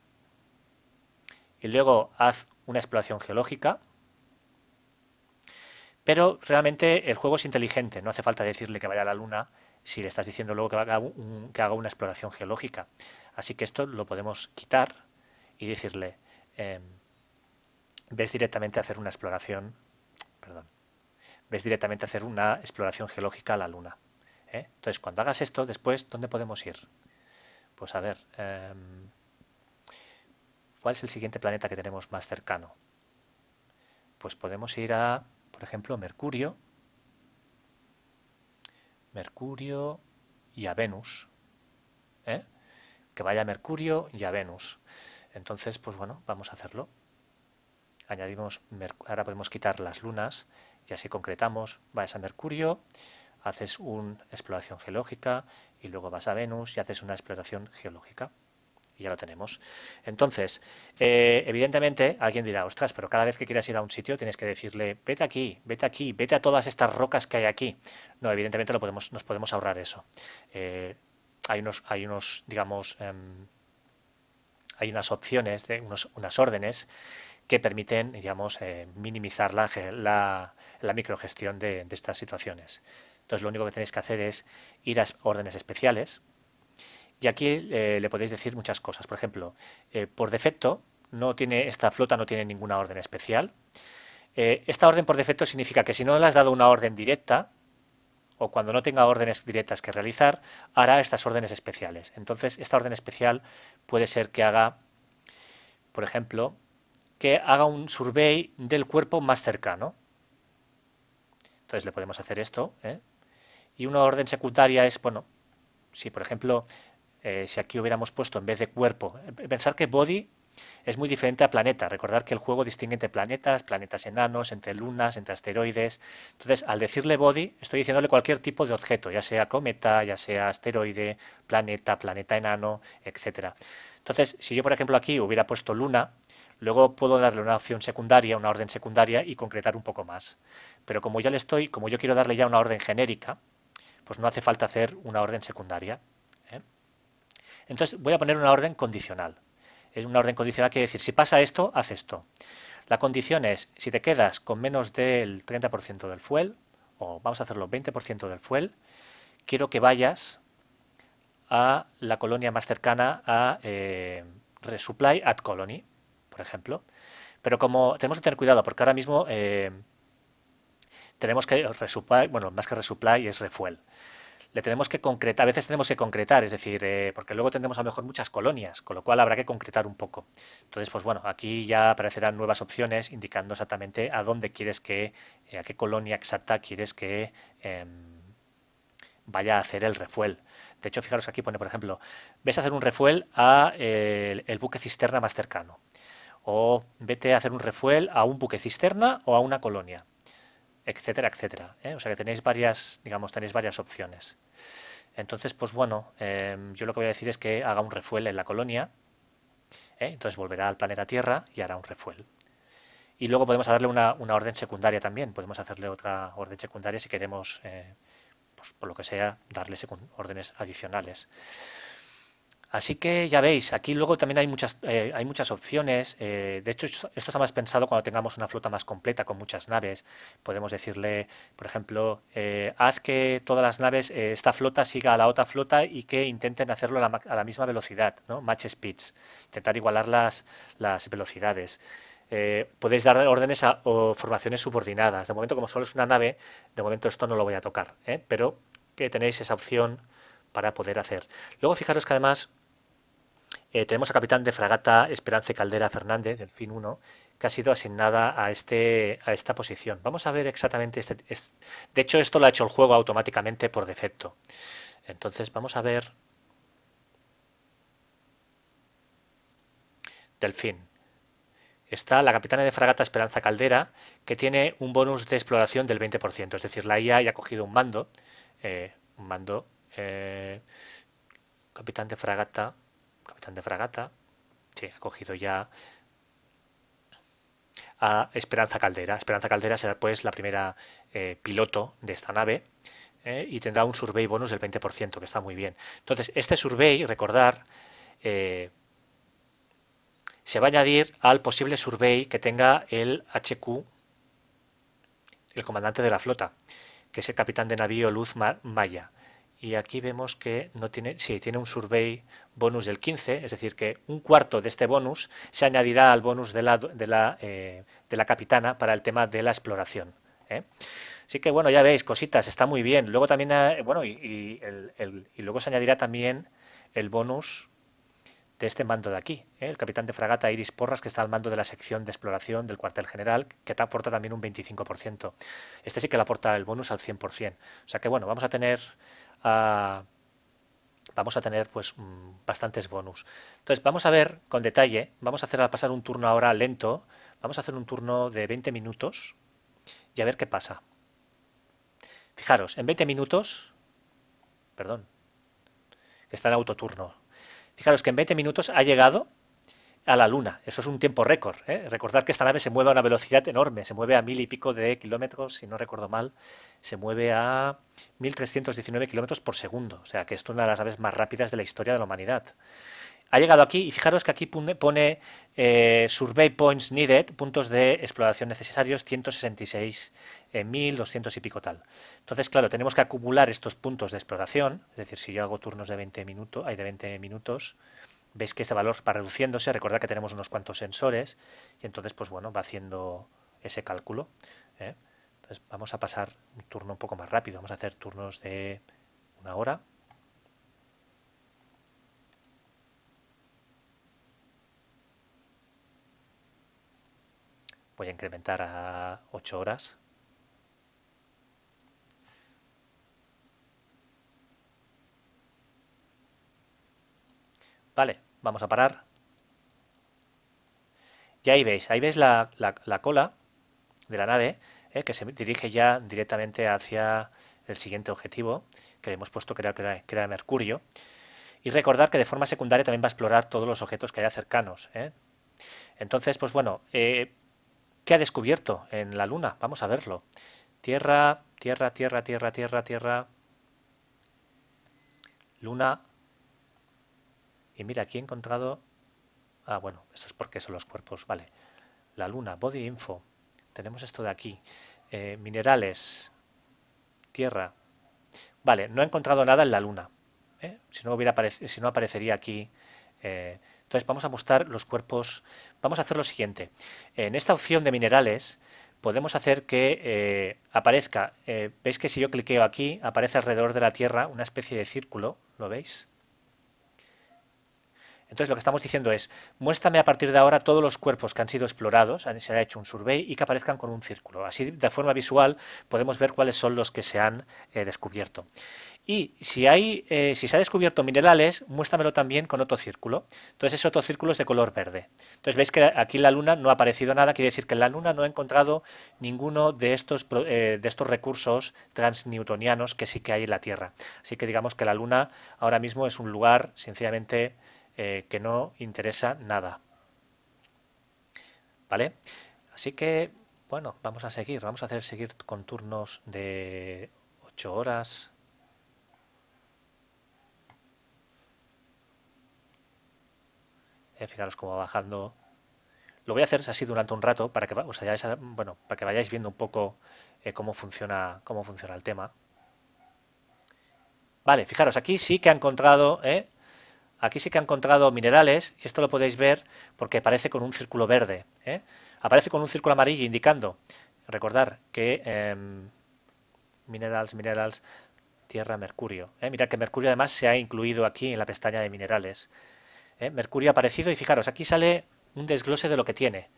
y luego haz una exploración geológica. Pero realmente el juego es inteligente, no hace falta decirle que vaya a la luna si le estás diciendo luego que haga, una exploración geológica. Así que esto lo podemos quitar y decirle, em, ves directamente hacer una exploración, perdón, ves directamente hacer una exploración geológica a la Luna. ¿eh? Entonces, cuando hagas esto, después, ¿dónde podemos ir? Pues a ver, em, ¿cuál es el siguiente planeta que tenemos más cercano? Pues podemos ir a, por ejemplo, Mercurio, Mercurio y a Venus. ¿eh? Que vaya a Mercurio y a Venus. Entonces, pues bueno, vamos a hacerlo. Añadimos, ahora podemos quitar las lunas y así concretamos, vas a Mercurio, haces una exploración geológica y luego vas a Venus y haces una exploración geológica. Y ya lo tenemos. Entonces, eh, evidentemente, alguien dirá, ostras, pero cada vez que quieras ir a un sitio tienes que decirle, vete aquí, vete aquí, vete a todas estas rocas que hay aquí. No, evidentemente lo podemos, nos podemos ahorrar eso. Eh, hay, unos, hay unos, digamos, em, hay unas opciones, unas órdenes que permiten, digamos, eh, minimizar la la microgestión de, estas situaciones. Entonces lo único que tenéis que hacer es ir a órdenes especiales y aquí eh, le podéis decir muchas cosas. Por ejemplo, eh, por defecto no tiene esta flota no tiene ninguna orden especial. Eh, esta orden por defecto significa que si no le has dado una orden directa, o cuando no tenga órdenes directas que realizar, hará estas órdenes especiales. Entonces, esta orden especial puede ser que haga, por ejemplo, que haga un survey del cuerpo más cercano. Entonces le podemos hacer esto. ¿eh? Y una orden secundaria es, bueno, si por ejemplo, eh, si aquí hubiéramos puesto en vez de cuerpo, eh, pensar que body es muy diferente a planeta. Recordar que el juego distingue entre planetas, planetas enanos, entre lunas, entre asteroides. Entonces, al decirle body, estoy diciéndole cualquier tipo de objeto, ya sea cometa, ya sea asteroide, planeta, planeta enano, etc. Entonces, si yo, por ejemplo, aquí hubiera puesto luna, Luego puedo darle una opción secundaria, una orden secundaria y concretar un poco más. Pero como ya le estoy, como yo quiero darle ya una orden genérica, pues no hace falta hacer una orden secundaria. ¿eh? Entonces voy a poner una orden condicional. Es una orden condicional que decir, si pasa esto, haz esto. La condición es, si te quedas con menos del 30% del fuel, o vamos a hacerlo 20% del fuel, quiero que vayas a la colonia más cercana a eh, resupply at colony por ejemplo. Pero como tenemos que tener cuidado, porque ahora mismo eh, tenemos que resupply, bueno, más que resupply es refuel. Le tenemos que concretar, a veces tenemos que concretar, es decir, eh, porque luego tendremos a lo mejor muchas colonias, con lo cual habrá que concretar un poco. Entonces, pues bueno, aquí ya aparecerán nuevas opciones indicando exactamente a dónde quieres que, eh, a qué colonia exacta quieres que em, vaya a hacer el refuel. De hecho, fijaros aquí pone, por ejemplo, ves a hacer un refuel a el buque cisterna más cercano o vete a hacer un refuel a un buque cisterna o a una colonia, etcétera, etcétera. ¿eh? O sea que tenéis varias, digamos, tenéis varias opciones. Entonces, pues bueno, em, yo lo que voy a decir es que haga un refuel en la colonia, ¿eh? entonces volverá al planeta Tierra y hará un refuel. Y luego podemos darle una, una orden secundaria también, podemos hacerle otra orden secundaria si queremos, eh, pues, por lo que sea, darle órdenes adicionales. Así que ya veis, aquí luego también hay muchas, eh, hay muchas opciones. Eh, de hecho, esto está más pensado cuando tengamos una flota más completa con muchas naves. Podemos decirle, por ejemplo, eh, haz que todas las naves, esta flota siga a la otra flota y que intenten hacerlo a la, misma velocidad, ¿no? Match speeds, intentar igualar las, las velocidades. podéis dar órdenes a o formaciones subordinadas. De momento, como solo es una nave, de momento esto no lo voy a tocar, pero que tenéis esa opción para poder hacer. Luego fijaros que además eh, tenemos a capitán de fragata Esperanza Caldera Fernández, del FIN 1, que ha sido asignada este, a, esta posición. Vamos a ver exactamente este, De hecho, esto lo ha hecho el juego automáticamente por defecto. Entonces, vamos a ver... Delfín. Está la capitana de fragata Esperanza Caldera, que tiene un bonus de exploración del 20%. Es decir, la IA ya ha cogido un mando. Eh, un mando... Eh, capitán de fragata capitán de fragata, se ha cogido ya a Esperanza Caldera. Esperanza Caldera será pues la primera eh, piloto de esta nave eh, y tendrá un survey bonus del 20%, que está muy bien. Entonces, este survey, recordar, eh, se va a añadir al posible survey que tenga el HQ, el comandante de la flota, que es el capitán de navío Luz Maya y aquí vemos que no tiene, sí, tiene un survey bonus del 15, es decir, que un cuarto de este bonus se añadirá al bonus de la, de la, eh, de la capitana para el tema de la exploración. ¿eh? Así que bueno, ya veis, cositas, está muy bien. Luego también, eh, bueno, y, el, y luego se añadirá también el bonus de este mando de aquí, el capitán de fragata Iris Porras, que está al mando de la sección de exploración del cuartel general, que te aporta también un 25%. Este sí que le aporta el bonus al 100%. O sea que bueno, vamos a tener vamos a tener pues mm, bastantes bonus. Entonces vamos a ver con detalle, vamos a hacer a pasar un turno ahora lento, vamos a hacer un turno de 20 minutos y a ver qué pasa. Fijaros, en 20 minutos, perdón, que está en autoturno. Fijaros que en 20 minutos ha llegado a la Luna. Eso es un tiempo récord. ¿eh? Recordar que esta nave se mueve a una velocidad enorme, se mueve a mil y pico de kilómetros, si no recuerdo mal, se mueve a 1.319 kilómetros por segundo. O sea que es una de las naves más rápidas de la historia de la humanidad. Ha llegado aquí y fijaros que aquí pone, eh, Survey Points Needed, puntos de exploración necesarios, 166 1.200 eh, y pico tal. Entonces, claro, tenemos que acumular estos puntos de exploración, es decir, si yo hago turnos de 20 minutos, hay de 20 minutos, veis que este valor va reduciéndose, recordad que tenemos unos cuantos sensores y entonces pues bueno, va haciendo ese cálculo. ¿eh? Entonces vamos a pasar un turno un poco más rápido, vamos a hacer turnos de una hora. Voy a incrementar a 8 horas. Vale, Vamos a parar. Y ahí veis, ahí veis la, cola de la nave eh, que se dirige ya directamente hacia el siguiente objetivo que hemos puesto que era, Mercurio. Y recordar que de forma secundaria también va a explorar todos los objetos que haya cercanos. Eh. Entonces, pues bueno, eh, ¿qué ha descubierto en la Luna? Vamos a verlo. Tierra, tierra, tierra, tierra, tierra, tierra. Luna, y mira, aquí he encontrado... Ah, bueno, esto es porque son los cuerpos, vale. La luna, body info. Tenemos esto de aquí. Eh, minerales, tierra. Vale, no he encontrado nada en la luna. ¿eh? Si, no hubiera si no aparecería aquí... Eh, entonces vamos a mostrar los cuerpos. Vamos a hacer lo siguiente. En esta opción de minerales podemos hacer que aparezca. veis que si yo cliqueo aquí aparece alrededor de la Tierra una especie de círculo. ¿Lo veis? Entonces lo que estamos diciendo es, muéstrame a partir de ahora todos los cuerpos que han sido explorados, se ha hecho un survey y que aparezcan con un círculo. Así de forma visual podemos ver cuáles son los que se han eh, descubierto. Y si, hay, eh, si se ha descubierto minerales, muéstramelo también con otro círculo. Entonces ese otro círculo es de color verde. Entonces veis que aquí en la Luna no ha aparecido nada, quiere decir que en la Luna no ha encontrado ninguno de estos, eh, de estos recursos transnewtonianos que sí que hay en la Tierra. Así que digamos que la Luna ahora mismo es un lugar, sencillamente, eh, que no interesa nada. ¿Vale? Así que, bueno, vamos a seguir. Vamos a hacer seguir con turnos de 8 horas. Eh, fijaros cómo va bajando. Lo voy a hacer así durante un rato para que, bueno, para que vayáis viendo un poco eh, cómo, funciona, cómo funciona el tema. Vale, fijaros, aquí sí que ha encontrado Aquí sí que ha encontrado minerales, y esto lo podéis ver porque aparece con un círculo verde. ¿eh? Aparece con un círculo amarillo indicando, recordar que em, minerals, minerals, tierra, mercurio. ¿eh? Mirad que mercurio además se ha incluido aquí en la pestaña de minerales. ¿eh? Mercurio ha aparecido y fijaros, aquí sale un desglose de lo que tiene.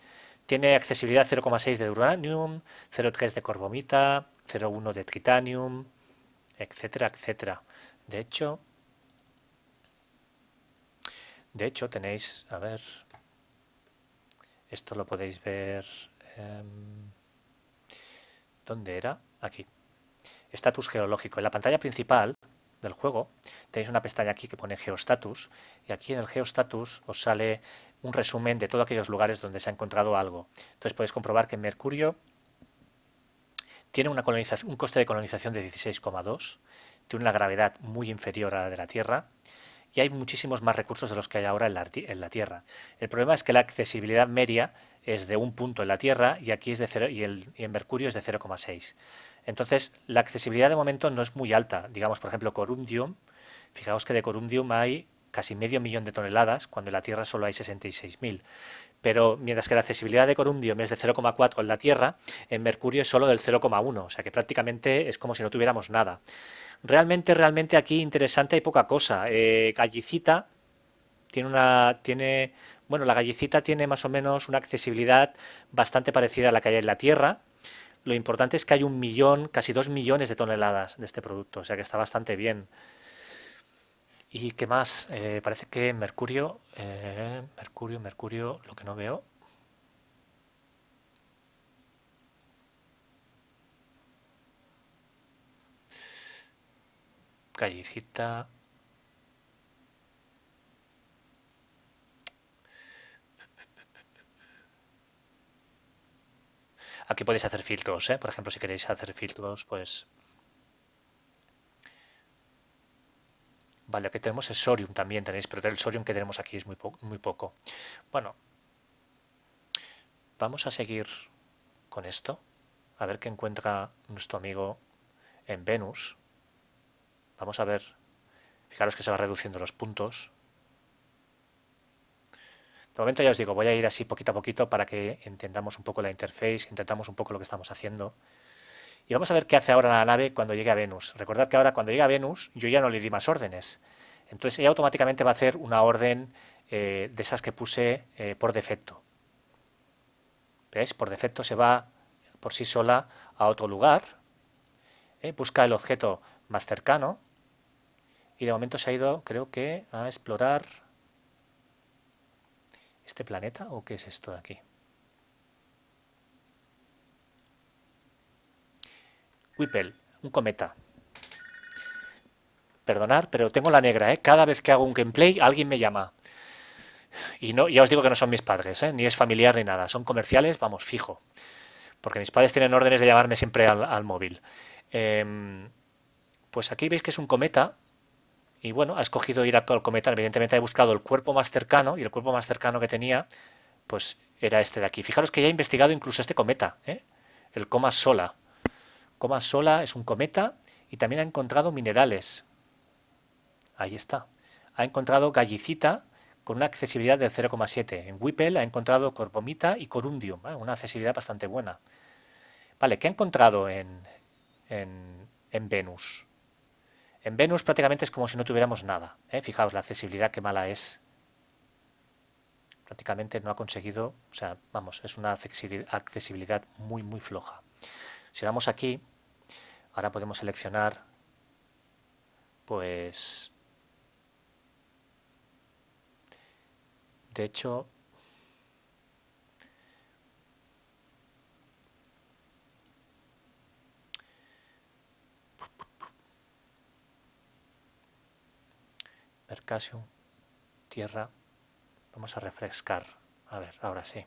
Tiene accesibilidad 0,6 de uranium, 0,3 de corbomita, 0,1 de Titanium, etcétera, etcétera. De hecho, de hecho, tenéis, a ver, esto lo podéis ver, em, ¿dónde era? Aquí. Estatus geológico. En la pantalla principal del juego tenéis una pestaña aquí que pone Geostatus y aquí en el Geostatus os sale un resumen de todos aquellos lugares donde se ha encontrado algo. Entonces podéis comprobar que Mercurio tiene un coste de colonización de 16,2, tiene una gravedad muy inferior a la de la Tierra, y hay muchísimos más recursos de los que hay ahora en la, en la Tierra. El problema es que la accesibilidad media es de un punto en la Tierra y aquí es de cero, y, y en Mercurio es de 0,6. Entonces, la accesibilidad de momento no es muy alta. Digamos, por ejemplo, Corundium, fijaos que de Corundium hay casi medio millón de toneladas, cuando en la Tierra solo hay 66.000. Pero mientras que la accesibilidad de corundium es de 0,4 en la Tierra, en Mercurio es solo del 0,1, o sea que prácticamente es como si no tuviéramos nada. Realmente, realmente aquí interesante hay poca cosa. Eh, tiene una, tiene, bueno, la Gallicita tiene más o menos una accesibilidad bastante parecida a la que hay en la Tierra. Lo importante es que hay un millón, casi dos millones de toneladas de este producto, o sea que está bastante bien. ¿Y qué más? Eh, parece que mercurio, eh, mercurio, mercurio, lo que no veo. callecita. Aquí podéis hacer filtros, ¿eh? por ejemplo, si queréis hacer filtros, pues... Vale, aquí tenemos el Sorium también, tenéis, pero el Sorium que tenemos aquí es muy, muy poco. Bueno, vamos a seguir con esto, a ver qué encuentra nuestro amigo en Venus. Vamos a ver. Fijaros que se va reduciendo los puntos. De momento ya os digo, voy a ir así poquito a poquito para que entendamos un poco la interface, intentamos un poco lo que estamos haciendo. Y vamos a ver qué hace ahora la nave cuando llegue a Venus. Recordad que ahora cuando llega a Venus yo ya no le di más órdenes. Entonces ella automáticamente va a hacer una orden eh, de esas que puse eh, por defecto. ¿Veis? Por defecto se va por sí sola a otro lugar, ¿eh? busca el objeto más cercano y de momento se ha ido, creo que, a explorar este planeta o qué es esto de aquí. Whipple, un cometa. Perdonar, pero tengo la negra, ¿eh? Cada vez que hago un gameplay alguien me llama. Y no, ya os digo que no son mis padres, ¿eh? ni es familiar ni nada. Son comerciales, vamos, fijo. Porque mis padres tienen órdenes de llamarme siempre al, móvil. Em, pues aquí veis que es un cometa y bueno, ha escogido ir al cometa. Evidentemente ha buscado el cuerpo más cercano y el cuerpo más cercano que tenía pues era este de aquí. Fijaros que ya ha investigado incluso este cometa, ¿eh? el Coma Sola. Coma Sola es un cometa y también ha encontrado minerales. Ahí está. Ha encontrado gallicita con una accesibilidad del 0,7. En Whipple ha encontrado corpomita y corundium, ¿eh? una accesibilidad bastante buena. Vale, ¿qué ha encontrado en, en, en Venus? En Venus prácticamente es como si no tuviéramos nada. ¿eh? Fijaos la accesibilidad, qué mala es. Prácticamente no ha conseguido, o sea, vamos, es una accesibilidad muy, muy floja. Si vamos aquí, ahora podemos seleccionar, pues, de hecho, Mercasium. tierra. Vamos a refrescar. A ver, ahora sí.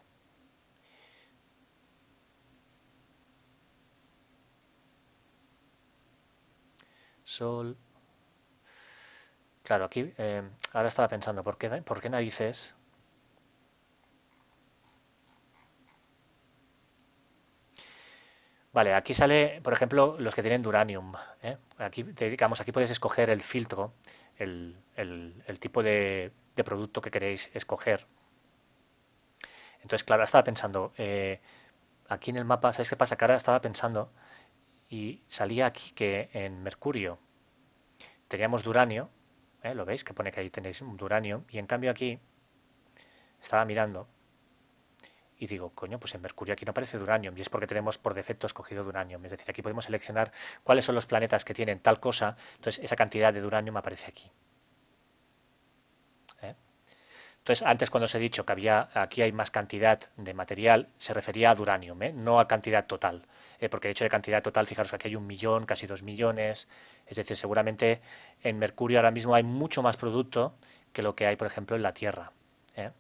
Sol. Claro, aquí eh, ahora estaba pensando, ¿por qué, ¿por qué narices? Vale, aquí sale, por ejemplo, los que tienen Duranium. ¿eh? Aquí, digamos, aquí puedes escoger el filtro el, tipo de, producto que queréis escoger. Entonces, claro, estaba pensando, eh, aquí en el mapa, ¿sabéis qué pasa? Que estaba pensando y salía aquí que en Mercurio teníamos Duranio, ¿eh? ¿lo veis? Que pone que ahí tenéis Duranio, y en cambio aquí estaba mirando y digo, coño, pues en Mercurio aquí no aparece duranio, y es porque tenemos por defecto escogido de Es decir, aquí podemos seleccionar cuáles son los planetas que tienen tal cosa, entonces esa cantidad de me aparece aquí. ¿Eh? Entonces, antes cuando os he dicho que había, aquí hay más cantidad de material, se refería a uranium, ¿eh? no a cantidad total. ¿eh? porque de hecho de cantidad total, fijaros, aquí hay un millón, casi dos millones. Es decir, seguramente en Mercurio ahora mismo hay mucho más producto que lo que hay, por ejemplo, en la Tierra. ¿eh?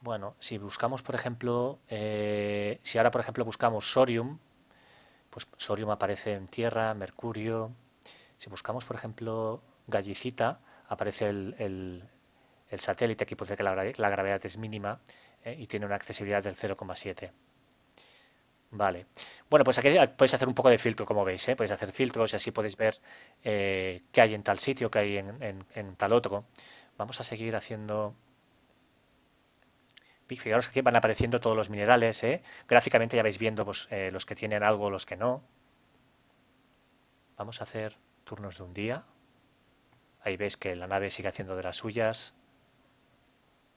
Bueno, si buscamos, por ejemplo, eh, si ahora, por ejemplo, buscamos sorium, pues sorium aparece en tierra, mercurio. Si buscamos, por ejemplo, gallicita, aparece el, satélite, aquí puede que la, gravedad es mínima eh, y tiene una accesibilidad del 0,7. Vale. Bueno, pues aquí podéis hacer un poco de filtro, como veis. Eh. Podéis hacer filtros y así podéis ver qué hay en tal sitio, qué hay en, tal otro. Vamos a seguir haciendo Fijaros que aquí van apareciendo todos los minerales. ¿eh? Gráficamente ya vais viendo pues, eh, los que tienen algo, los que no. Vamos a hacer turnos de un día. Ahí veis que la nave sigue haciendo de las suyas.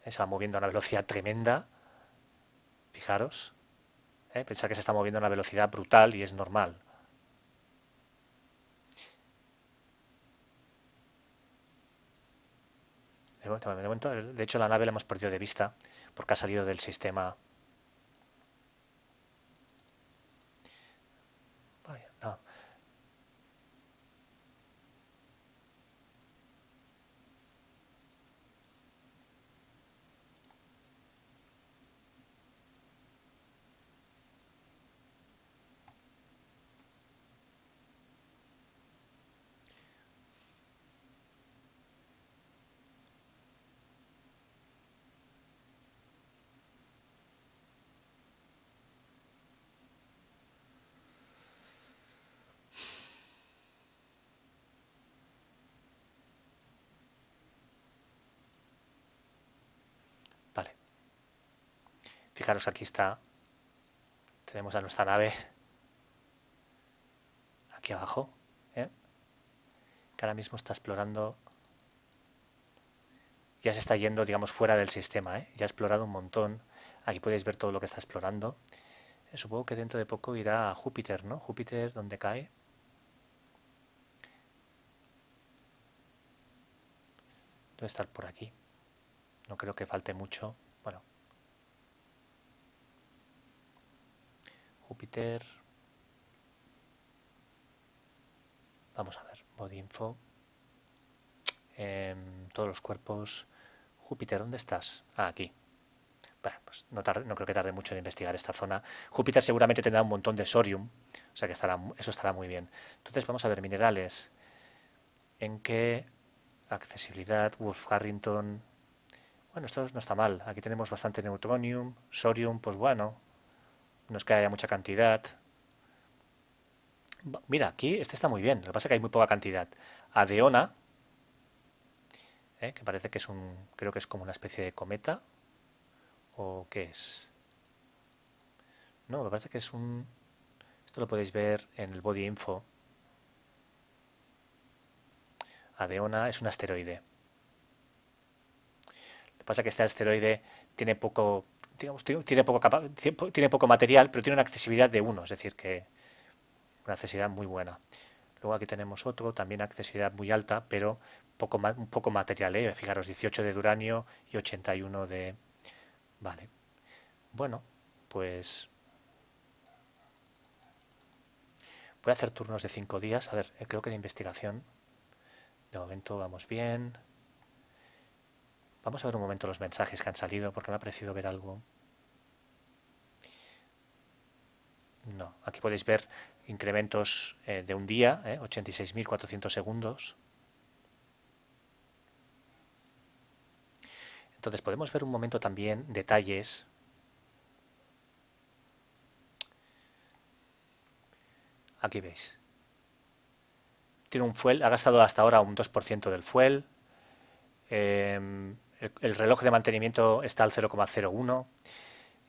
Se va moviendo a una velocidad tremenda. Fijaros. ¿eh? Pensar que se está moviendo a una velocidad brutal y es normal. De hecho, la nave la hemos perdido de vista porque ha salido del sistema Fijaros, aquí está. Tenemos a nuestra nave aquí abajo, ¿eh? que ahora mismo está explorando. Ya se está yendo, digamos, fuera del sistema. ¿eh? Ya ha explorado un montón. Aquí podéis ver todo lo que está explorando. Eh, supongo que dentro de poco irá a Júpiter, ¿no? Júpiter, donde cae. Debe estar por aquí. No creo que falte mucho. Bueno, Júpiter. Vamos a ver, body info. Em, todos los cuerpos. Júpiter, ¿dónde estás? Ah, aquí. Bueno, pues no, creo que tarde mucho en investigar esta zona. Júpiter seguramente tendrá un montón de sorium, o sea que eso estará muy bien. Entonces vamos a ver minerales. ¿En qué accesibilidad? Wolf Harrington. Bueno, esto no está mal. Aquí tenemos bastante neutronium, sorium, pues bueno, nos queda que haya mucha cantidad. Mira, aquí este está muy bien, lo que pasa es que hay muy poca cantidad. Adeona, eh, que parece que es un, creo que es como una especie de cometa, ¿o qué es? No, pasa es que es un, esto lo podéis ver en el body info. Adeona es un asteroide. Lo que pasa es que este asteroide tiene poco, tiene, poco material, pero tiene una accesibilidad de 1, es decir, que una accesibilidad muy buena. Luego aquí tenemos otro, también accesibilidad muy alta, pero poco, un poco material. ¿eh? Fijaros, 18 de duranio y 81 de... Vale. Bueno, pues... Voy a hacer turnos de 5 días. A ver, eh, creo que la investigación. De momento vamos bien. Vamos a ver un momento los mensajes que han salido porque me ha parecido ver algo. No, aquí podéis ver incrementos eh, de un día, 86.400 eh, segundos. Entonces podemos ver un momento también detalles. Aquí veis. Tiene un fuel, ha gastado hasta ahora un 2% del fuel. Em, el, reloj de mantenimiento está al 0,01.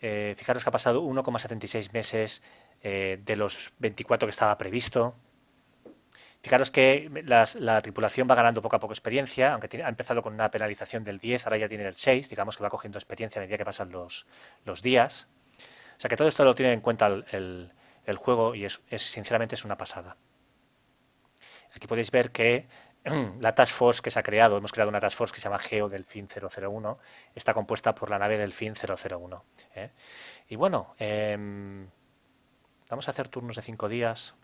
Eh, fijaros que ha pasado 1,76 meses eh, de los 24 que estaba previsto. Fijaros que la tripulación va ganando poco a poco experiencia, aunque ha empezado con una penalización del 10, ahora ya tiene el 6, digamos que va cogiendo experiencia a medida que pasan los, días. O sea que todo esto lo tiene en cuenta el, juego y es, sinceramente es una pasada. Aquí podéis ver que la Task Force que se ha creado, hemos creado una Task Force que se llama Geo Delfín 001, está compuesta por la nave fin 001. ¿eh? Y bueno, em, vamos a hacer turnos de cinco días.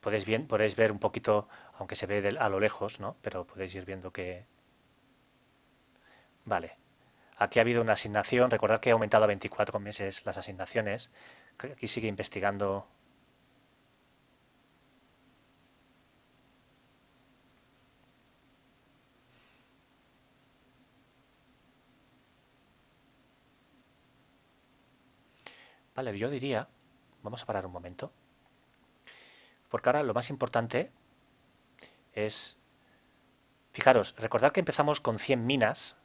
Podéis, bien, podéis ver un poquito, aunque se ve a lo lejos, ¿no? pero podéis ir viendo que, Vale. Aquí ha habido una asignación. Recordad que he aumentado a 24 meses las asignaciones. Aquí sigue investigando Vale, yo diría, vamos a parar un momento, porque ahora lo más importante es, fijaros, recordad que empezamos con 100 minas,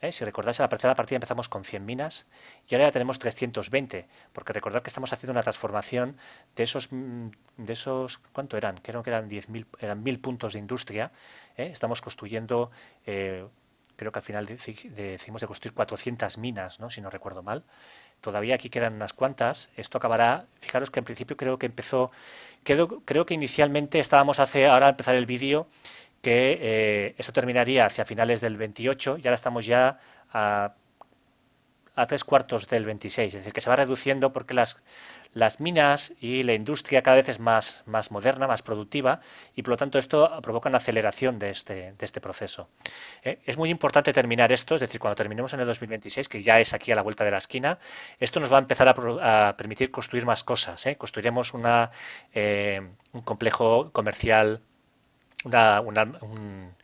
¿eh? Si recordáis, a la tercera partida empezamos con 100 minas y ahora ya tenemos 320, porque recordad que estamos haciendo una transformación de esos, mm, de esos ¿cuánto eran? Creo que eran 10.000, eran 1.000 puntos de industria. ¿eh? Estamos construyendo, eh, creo que al final decimos de construir 400 minas, si no recuerdo mal. Todavía aquí quedan unas cuantas. Esto acabará, fijaros que en principio creo que empezó, creo, que inicialmente estábamos hace, ahora a empezar el vídeo, que eh, eso terminaría hacia finales del 28 y ahora estamos ya a, tres cuartos del 26, es decir, que se va reduciendo porque las, minas y la industria cada vez es más, más moderna, más productiva y por lo tanto esto provoca una aceleración de este, este proceso. Eh, es muy importante terminar esto, es decir, cuando terminemos en el 2026, que ya es aquí a la vuelta de la esquina, esto nos va a empezar a, permitir construir más cosas. ¿eh? Construiremos un complejo comercial un,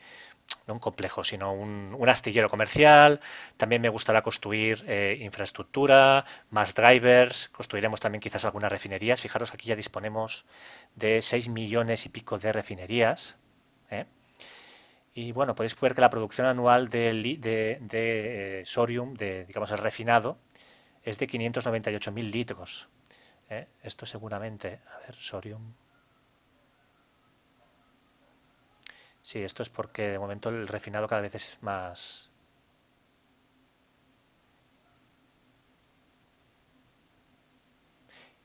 no un complejo, sino un, astillero comercial. También me gustará construir eh, infraestructura, más drivers. Construiremos también quizás algunas refinerías. Fijaros que aquí ya disponemos de 6 millones y pico de refinerías. ¿eh? Y bueno, podéis ver que la producción anual de, de, de eh, sorium, de, digamos el refinado, es de 598.000 litros. Esto seguramente, a ver, sorium, Sí, esto es porque de momento el refinado cada vez es más...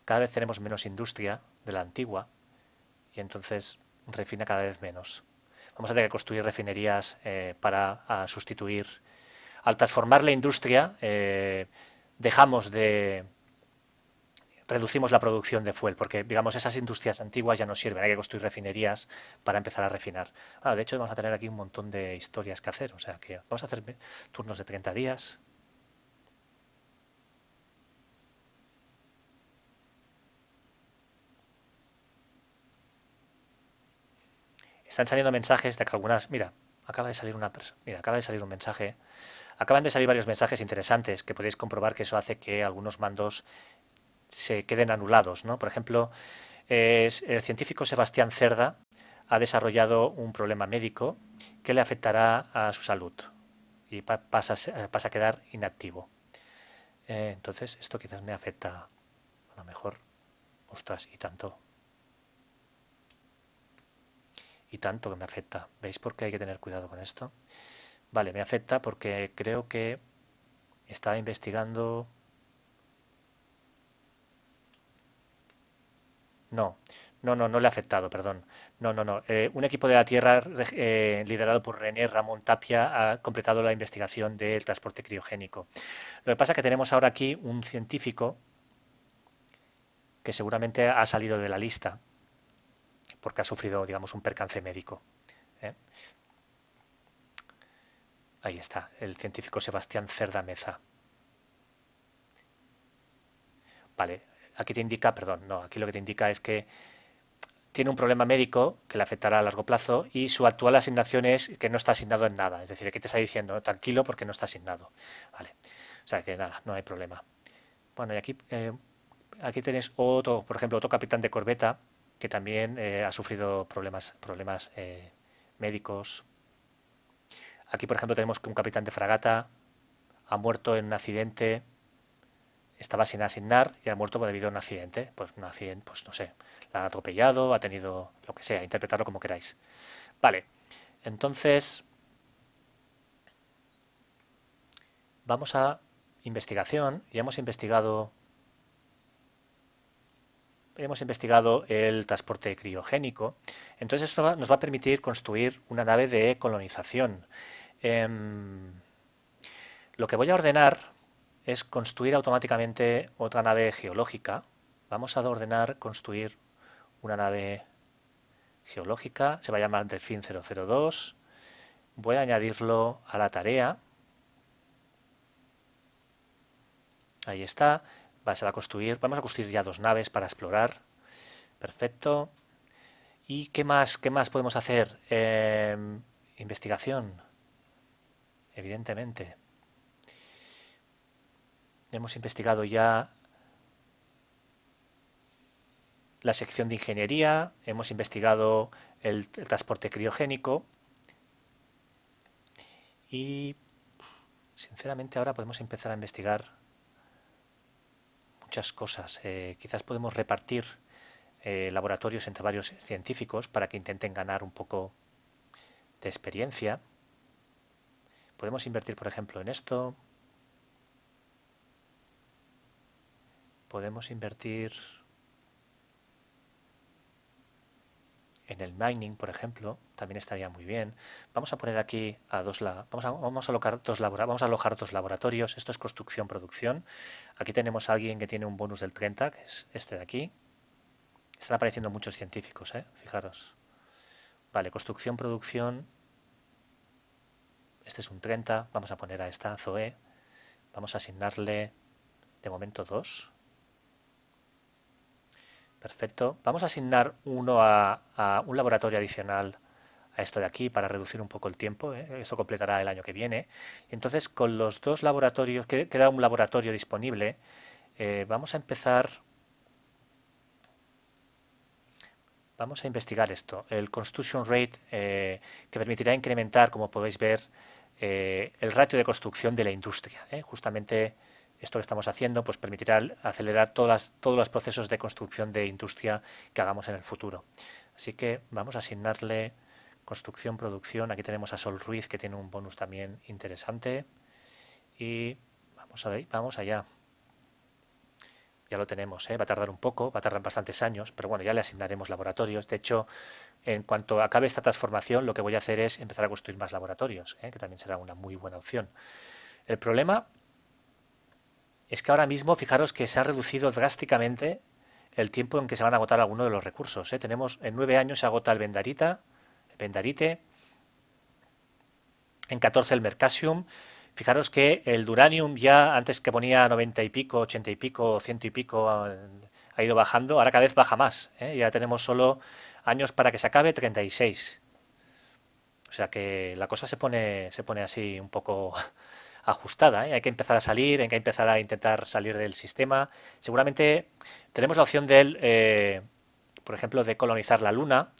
Cada vez tenemos menos industria de la antigua y entonces refina cada vez menos. Vamos a tener que construir refinerías eh, para sustituir. Al transformar la industria eh, dejamos de reducimos la producción de fuel, porque digamos esas industrias antiguas ya no sirven, hay que construir refinerías para empezar a refinar. Ah, de hecho, vamos a tener aquí un montón de historias que hacer, o sea que vamos a hacer turnos de 30 días. Están saliendo mensajes de que algunas, mira, acaba de salir una persona, mira, acaba de salir un mensaje Acaban de salir varios mensajes interesantes que podéis comprobar que eso hace que algunos mandos se queden anulados. ¿no? Por ejemplo, el científico Sebastián Cerda ha desarrollado un problema médico que le afectará a su salud y pasa, eh, pasa, a quedar inactivo. Eh, entonces, esto quizás me afecta a lo mejor. Ostras, y tanto. Y tanto que me afecta. ¿Veis por qué hay que tener cuidado con esto? Vale, me afecta porque creo que estaba investigando No, no, no, no le ha afectado, perdón. No, no, no. Eh, un equipo de la Tierra eh, liderado por René Ramón Tapia ha completado la investigación del transporte criogénico. Lo que pasa es que tenemos ahora aquí un científico que seguramente ha salido de la lista porque ha sufrido, digamos, un percance médico. ¿eh? Ahí está, el científico Sebastián Cerda Meza. Vale, aquí te indica, perdón, no, aquí lo que te indica es que tiene un problema médico que le afectará a largo plazo y su actual asignación es que no está asignado en nada. Es decir, aquí te está diciendo tranquilo porque no está asignado. Vale. O sea que nada, no hay problema. Bueno, y aquí, eh, aquí tenéis otro, por ejemplo, otro capitán de corbeta que también eh, ha sufrido problemas, problemas eh, médicos. Aquí, por ejemplo, tenemos que un capitán de fragata ha muerto en un accidente estaba sin asignar y ha muerto pues, debido a un accidente. Pues un accidente, pues no sé, la ha atropellado, ha tenido lo que sea, interpretarlo como queráis. Vale, entonces vamos a investigación Ya hemos investigado hemos investigado el transporte criogénico. Entonces eso nos va a permitir construir una nave de colonización. Em, lo que voy a ordenar es construir automáticamente otra nave geológica. Vamos a ordenar construir una nave geológica, se va a llamar Delfín 002. Voy a añadirlo a la tarea. Ahí está. va a construir. Vamos a construir ya dos naves para explorar. Perfecto. ¿Y qué más, qué más podemos hacer? Em, investigación. Evidentemente. Hemos investigado ya la sección de ingeniería, hemos investigado el, transporte criogénico y sinceramente ahora podemos empezar a investigar muchas cosas. Eh, quizás podemos repartir eh, laboratorios entre varios científicos para que intenten ganar un poco de experiencia. Podemos invertir, por ejemplo, en esto, podemos invertir en el mining, por ejemplo, también estaría muy bien. Vamos a poner aquí a dos vamos a, vamos a alojar dos laboratorios. Esto es construcción producción. Aquí tenemos a alguien que tiene un bonus del 30, que es este de aquí. Están apareciendo muchos científicos, ¿eh? fijaros. Vale, construcción producción. Este es un 30. Vamos a poner a esta Zoe. Vamos a asignarle de momento dos. Perfecto. Vamos a asignar uno a, un laboratorio adicional a esto de aquí para reducir un poco el tiempo. ¿eh? Eso completará el año que viene. Entonces, con los dos laboratorios, queda un laboratorio disponible. Eh, vamos a empezar... Vamos a investigar esto. El construction rate eh, que permitirá incrementar, como podéis ver, el ratio de construcción de la industria. Justamente esto que estamos haciendo pues, permitirá acelerar todas, todos los procesos de construcción de industria que hagamos en el futuro. Así que vamos a asignarle construcción, producción. Aquí tenemos a Sol Ruiz que tiene un bonus también interesante. Y vamos, a, vamos allá. Ya lo tenemos, ¿eh? va a tardar un poco, va a tardar bastantes años, pero bueno, ya le asignaremos laboratorios. De hecho, en cuanto acabe esta transformación, lo que voy a hacer es empezar a construir más laboratorios, ¿eh? que también será una muy buena opción. El problema es que ahora mismo fijaros que se ha reducido drásticamente el tiempo en que se van a agotar algunos de los recursos. ¿eh? Tenemos en nueve años se agota el vendarita, el vendarite, en 14 el mercasium. Fijaros que el duranium ya antes que ponía 90 y pico, 80 y pico, 100 y pico ha ido bajando, ahora cada vez baja más. ¿eh? Ya tenemos solo años para que se acabe 36. O sea que la cosa se pone, se pone así un poco ajustada. ¿eh? Hay que empezar a salir, hay que empezar a intentar salir del sistema. Seguramente tenemos la opción del, eh, por ejemplo, de colonizar la luna.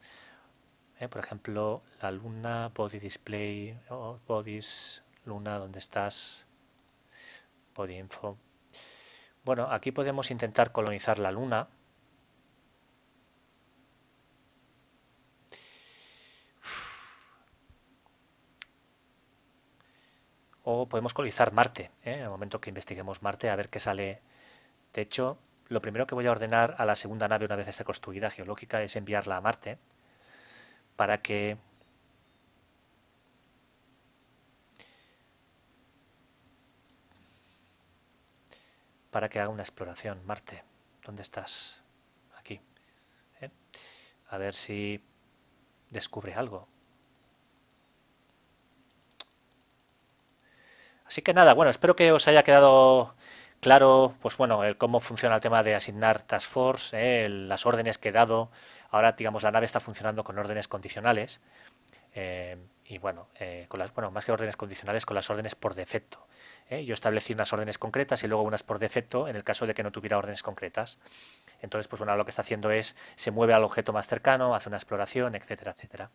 ¿eh? Por ejemplo, la luna, body display, bodies, luna, ¿dónde estás? Body info. Bueno, aquí podemos intentar colonizar la luna. o podemos colonizar Marte. ¿eh? En el momento que investiguemos Marte, a ver qué sale. De hecho, lo primero que voy a ordenar a la segunda nave una vez esté construida geológica es enviarla a Marte para que para que haga una exploración. Marte, ¿dónde estás? Aquí. ¿eh? A ver si descubre algo. Así que nada, bueno, espero que os haya quedado claro, pues bueno, el cómo funciona el tema de asignar task force, eh, las órdenes que he dado. Ahora, digamos, la nave está funcionando con órdenes condicionales. Eh, y bueno, eh, con las, bueno, más que órdenes condicionales, con las órdenes por defecto. Yo establecí unas órdenes concretas y luego unas por defecto en el caso de que no tuviera órdenes concretas. Entonces, pues bueno, lo que está haciendo es, se mueve al objeto más cercano, hace una exploración, etcétera, etcétera.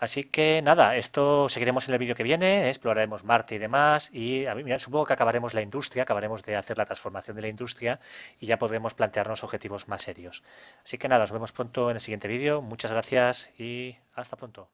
Así que nada, esto seguiremos en el vídeo que viene, exploraremos Marte y demás, y a supongo que acabaremos la industria, acabaremos de hacer la transformación de la industria y ya podremos plantearnos objetivos más serios. Así que nada, nos vemos pronto en el siguiente vídeo, muchas gracias y hasta pronto.